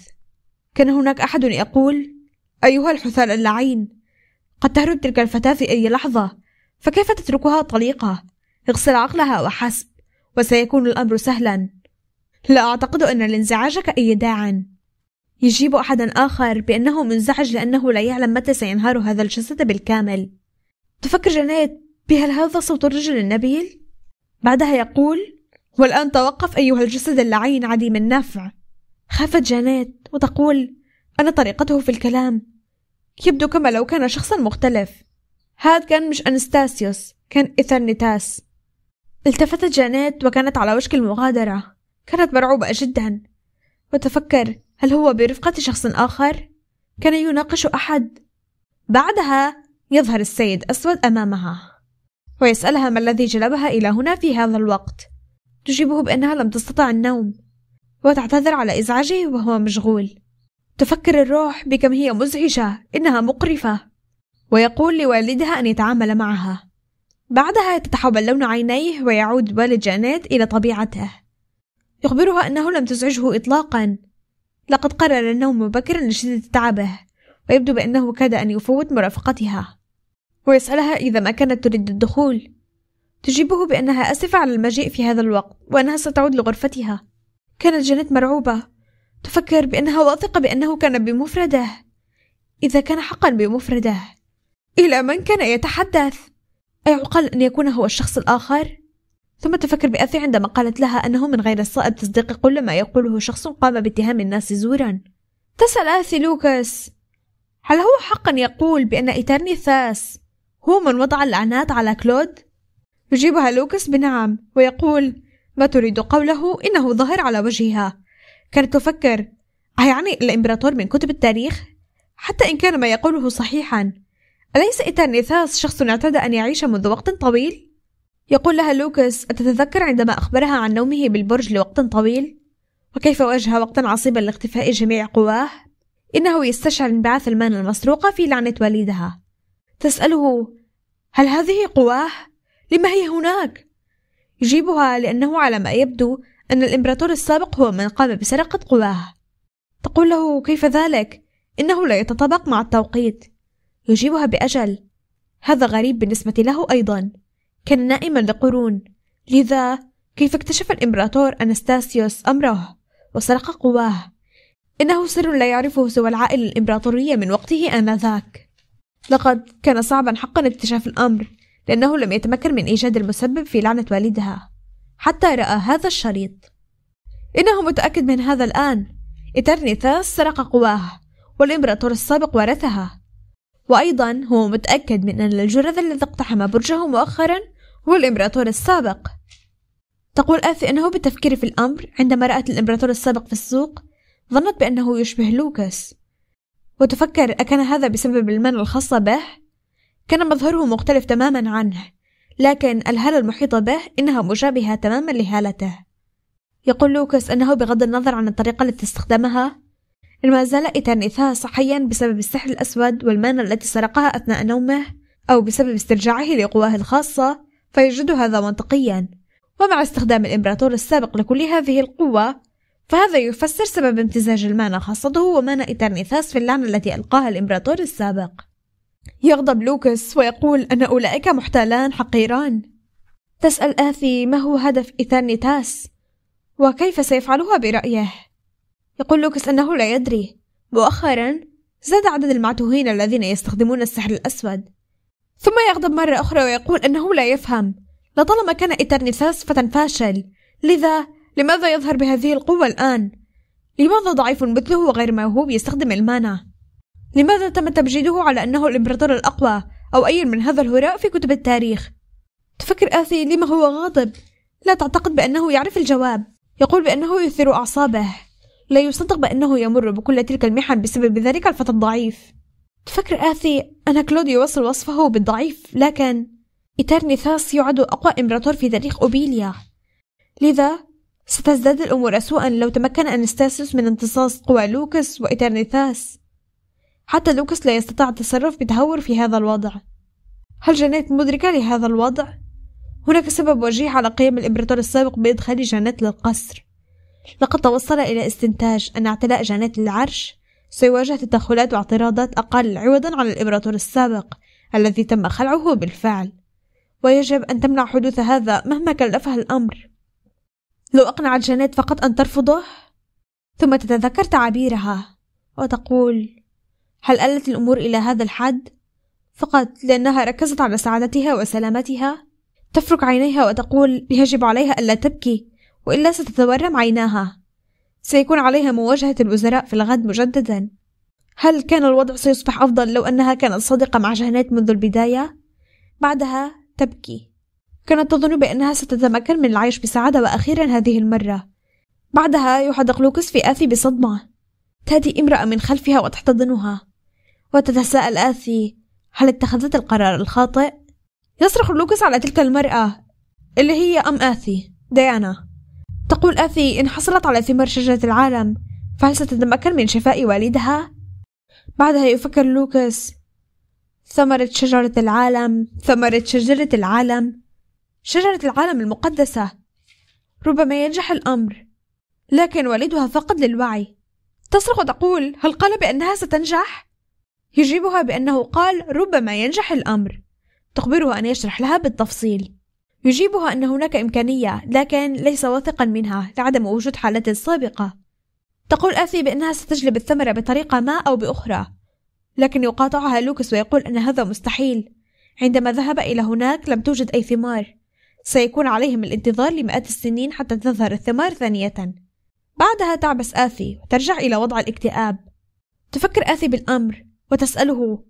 كان هناك أحد يقول أيها الحثال اللعين قد تهرب تلك الفتاة في أي لحظة فكيف تتركها طليقة؟ اغسل عقلها وحسب وسيكون الأمر سهلا لا أعتقد أن لانزعاجك أي داع يجيب أحد آخر بأنه منزعج لأنه لا يعلم متى سينهار هذا الجسد بالكامل تفكر جنايت بهل هذا صوت الرجل النبيل؟ بعدها يقول والآن توقف أيها الجسد اللعين عديم النفع خافت جانيت وتقول أنا طريقته في الكلام يبدو كما لو كان شخصا مختلف هذا كان مش أنستاسيوس كان إثرنيتاس التفتت جانيت وكانت على وشك المغادرة كانت مرعوبة جدا وتفكر هل هو برفقة شخص آخر؟ كان يناقش أحد بعدها يظهر السيد أسود أمامها ويسألها ما الذي جلبها إلى هنا في هذا الوقت تجيبه بأنها لم تستطع النوم وتعتذر على إزعاجه وهو مشغول تفكر الروح بكم هي مزعجة إنها مقرفة ويقول لوالدها أن يتعامل معها بعدها تتحول لون عينيه ويعود والد جانيت إلى طبيعته يخبرها أنه لم تزعجه إطلاقا لقد قرر النوم مبكرا لشدة تعبه ويبدو بأنه كاد أن يفوت مرافقتها ويسألها إذا ما كانت تريد الدخول تجيبه بأنها آسفة على المجيء في هذا الوقت وأنها ستعود لغرفتها كانت جانيت مرعوبة تفكر بأنها واثقة بأنه كان بمفرده إذا كان حقا بمفرده إلى من كان يتحدث؟ أيعقل أن يكون هو الشخص الآخر؟ ثم تفكر بأثي عندما قالت لها أنه من غير الصائب تصديق كل ما يقوله شخص قام باتهام الناس زورا تسأل آثي لوكاس هل هو حقا يقول بأن إترنيثاس هو من وضع اللعنات على كلود؟ يجيبها لوكاس بنعم ويقول ما تريد قوله إنه ظاهر على وجهها كانت تفكر أيعني الإمبراطور من كتب التاريخ؟ حتى إن كان ما يقوله صحيحا أليس إيتانيثاس شخص اعتاد أن يعيش منذ وقت طويل؟ يقول لها لوكاس أتتذكر عندما أخبرها عن نومه بالبرج لوقت طويل؟ وكيف واجه وقتا عصيبا لاختفاء جميع قواه؟ إنه يستشعر انبعاث المانا المسروقة في لعنة والدها تسأله هل هذه قواه؟ لما هي هناك؟ يجيبها لأنه على ما يبدو أن الإمبراطور السابق هو من قام بسرقة قواه تقول له كيف ذلك؟ إنه لا يتطابق مع التوقيت يجيبها بأجل هذا غريب بالنسبة له أيضا كان نائما لقرون لذا كيف اكتشف الإمبراطور أنستاسيوس أمره وسرق قواه إنه سر لا يعرفه سوى العائلة الإمبراطورية من وقته آنذاك لقد كان صعبا حقا اكتشاف الأمر لأنه لم يتمكن من إيجاد المسبب في لعنة والدها حتى رأى هذا الشريط إنه متأكد من هذا الآن إترنيثاس سرق قواه والإمبراطور السابق ورثها وأيضا هو متأكد من أن الجرذ الذي اقتحم برجه مؤخرا هو الإمبراطور السابق تقول آثي أنه بالتفكير في الأمر عندما رأت الإمبراطور السابق في السوق ظنت بأنه يشبه لوكاس وتفكر أكان هذا بسبب المنع الخاصة به كان مظهره مختلف تماما عنه لكن الهالة المحيطة به إنها مشابهة تماما لهالته يقول لوكاس أنه بغض النظر عن الطريقة التي استخدمها ما زال يتنثها صحيا بسبب السحر الأسود والمانا التي سرقها أثناء نومه أو بسبب استرجاعه لقواه الخاصة فيجد هذا منطقيا ومع استخدام الإمبراطور السابق لكل هذه القوة فهذا يفسر سبب امتزاج المانا خاصته ومانا إثاس في اللعنة التي ألقاها الإمبراطور السابق يغضب لوكاس ويقول أن أولئك محتالان حقيران تسأل آثي ما هو هدف إيثرنيتاس وكيف سيفعلها برأيه يقول لوكاس أنه لا يدري مؤخرا زاد عدد المعتوهين الذين يستخدمون السحر الأسود ثم يغضب مرة أخرى ويقول أنه لا يفهم لطالما كان إترنيساس فتى فاشل لذا لماذا يظهر بهذه القوة الآن؟ لماذا ضعيف مثله وغير موهوب يستخدم المانع؟ لماذا تم تمجيده على أنه الإمبراطور الأقوى أو أي من هذا الهراء في كتب التاريخ؟ تفكر آثي لما هو غاضب لا تعتقد بأنه يعرف الجواب يقول بأنه يثير أعصابه لا يصدق بأنه يمر بكل تلك المحن بسبب ذلك الفتى الضعيف تفكر آثي أن كلود يوصل وصفه بالضعيف لكن إيترنيثاس يعد أقوى إمبراطور في تاريخ أوبيليا لذا ستزداد الأمور سوءا لو تمكن أنستاسيوس من امتصاص قوى لوكس وإيترنيثاس حتى لوكس لا يستطيع التصرف بتهور في هذا الوضع هل جانيت مدركة لهذا الوضع؟ هناك سبب وجيه على قيام الإمبراطور السابق بإدخال جانيت للقصر لقد توصل إلى استنتاج أن اعتلاء جانيت للعرش سيواجه تدخلات واعتراضات أقل عوضا عن الإمبراطور السابق الذي تم خلعه بالفعل ويجب أن تمنع حدوث هذا مهما كلفها الأمر لو أقنعت جانيت فقط أن ترفضه ثم تتذكر تعابيرها وتقول هل آلت الأمور إلى هذا الحد؟ فقط لأنها ركزت على سعادتها وسلامتها تفرك عينيها وتقول يجب عليها ألا تبكي وإلا ستتورم عيناها سيكون عليها مواجهة الوزراء في الغد مجددا هل كان الوضع سيصبح أفضل لو أنها كانت صادقة مع جهنات منذ البداية؟ بعدها تبكي كانت تظن بأنها ستتمكن من العيش بسعادة وأخيرا هذه المرة بعدها يحدق لوكس في آثي بصدمة تأتي امرأة من خلفها وتحتضنها وتتساءل آثي هل اتخذت القرار الخاطئ؟ يصرخ لوكس على تلك المرأة اللي هي أم آثي ديانا تقول آثي إن حصلت على ثمار شجرة العالم فهل ستتمكن من شفاء والدها؟ بعدها يفكر لوكس ثمرة شجرة العالم ثمرة شجرة العالم شجرة العالم المقدسة ربما ينجح الأمر لكن والدها فقد للوعي تصرخ وتقول هل قال بأنها ستنجح؟ يجيبها بأنه قال ربما ينجح الأمر تخبره أن يشرح لها بالتفصيل يجيبها أن هناك إمكانية لكن ليس واثقا منها لعدم وجود حالة سابقة تقول آثي بأنها ستجلب الثمرة بطريقة ما أو بأخرى لكن يقاطعها لوكس ويقول أن هذا مستحيل عندما ذهب إلى هناك لم توجد أي ثمار سيكون عليهم الانتظار لمئات السنين حتى تظهر الثمار ثانية بعدها تعبس آثي وترجع إلى وضع الاكتئاب تفكر آثي بالأمر وتسأله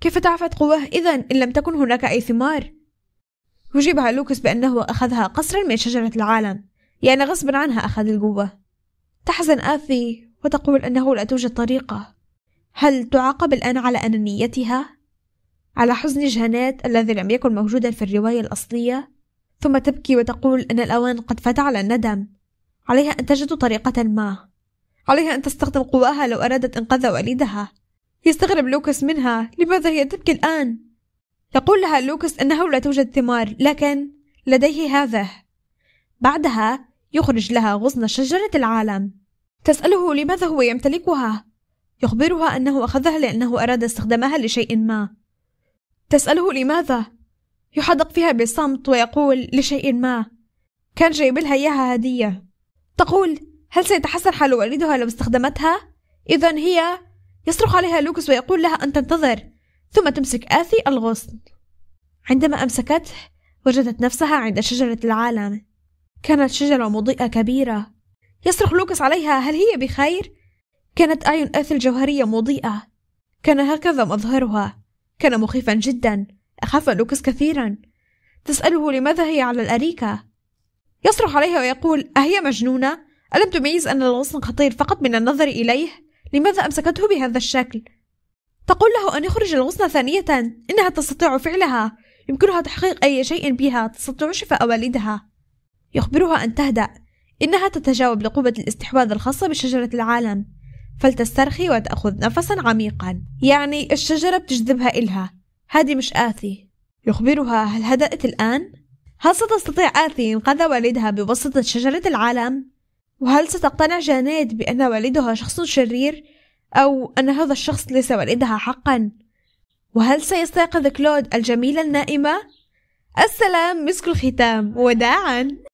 كيف تعفت قواه إذا إن لم تكن هناك أي ثمار؟ يجيبها لوكس بأنه أخذها قصرا من شجرة العالم يعني غصبا عنها أخذ القوة تحزن آثي وتقول أنه لا توجد طريقة هل تعاقب الآن على أنانيتها؟ على حزن جهنات الذي لم يكن موجودا في الرواية الأصلية؟ ثم تبكي وتقول أن الأوان قد فات على الندم عليها أن تجد طريقة ما عليها أن تستخدم قواها لو أرادت إنقاذ والدها يستغرب لوكاس منها لماذا هي تبكي الآن؟ تقول لها لوكاس أنه لا توجد ثمار لكن لديه هذا بعدها يخرج لها غصن شجرة العالم تسأله لماذا هو يمتلكها يخبرها أنه أخذها لأنه أراد استخدامها لشيء ما تسأله لماذا يحدق فيها بصمت ويقول لشيء ما كان جايب لها إياها هدية تقول هل سيتحسن حال والدها لو استخدمتها؟ إذا هي يصرخ عليها لوكس ويقول لها أن تنتظر ثم تمسك آثي الغصن عندما أمسكته وجدت نفسها عند شجرة العالم كانت شجرة مضيئة كبيرة يصرخ لوكس عليها هل هي بخير؟ كانت أعين آثي الجوهرية مضيئة كان هكذا مظهرها كان مخيفا جدا أخاف لوكس كثيرا تسأله لماذا هي على الأريكة يصرخ عليها ويقول أهي مجنونة؟ ألم تميز أن الغصن خطير فقط من النظر إليه؟ لماذا أمسكته بهذا الشكل؟ تقول له أن يخرج الغصن ثانية إنها تستطيع فعلها يمكنها تحقيق أي شيء بها تستطيع شفاء والدها يخبرها أن تهدأ إنها تتجاوب لقوة الاستحواذ الخاصة بشجرة العالم فلتسترخي وتأخذ نفسا عميقا يعني الشجرة بتجذبها إلها هذه مش آثي يخبرها هل هدأت الآن؟ هل ستستطيع آثي إنقاذ والدها بواسطة شجرة العالم؟ وهل ستقتنع جانيت بأن والدها شخص شرير أو أن هذا الشخص ليس والدها حقا؟ وهل سيستيقظ كلود الجميلة النائمة؟ السلام مسك الختام وداعا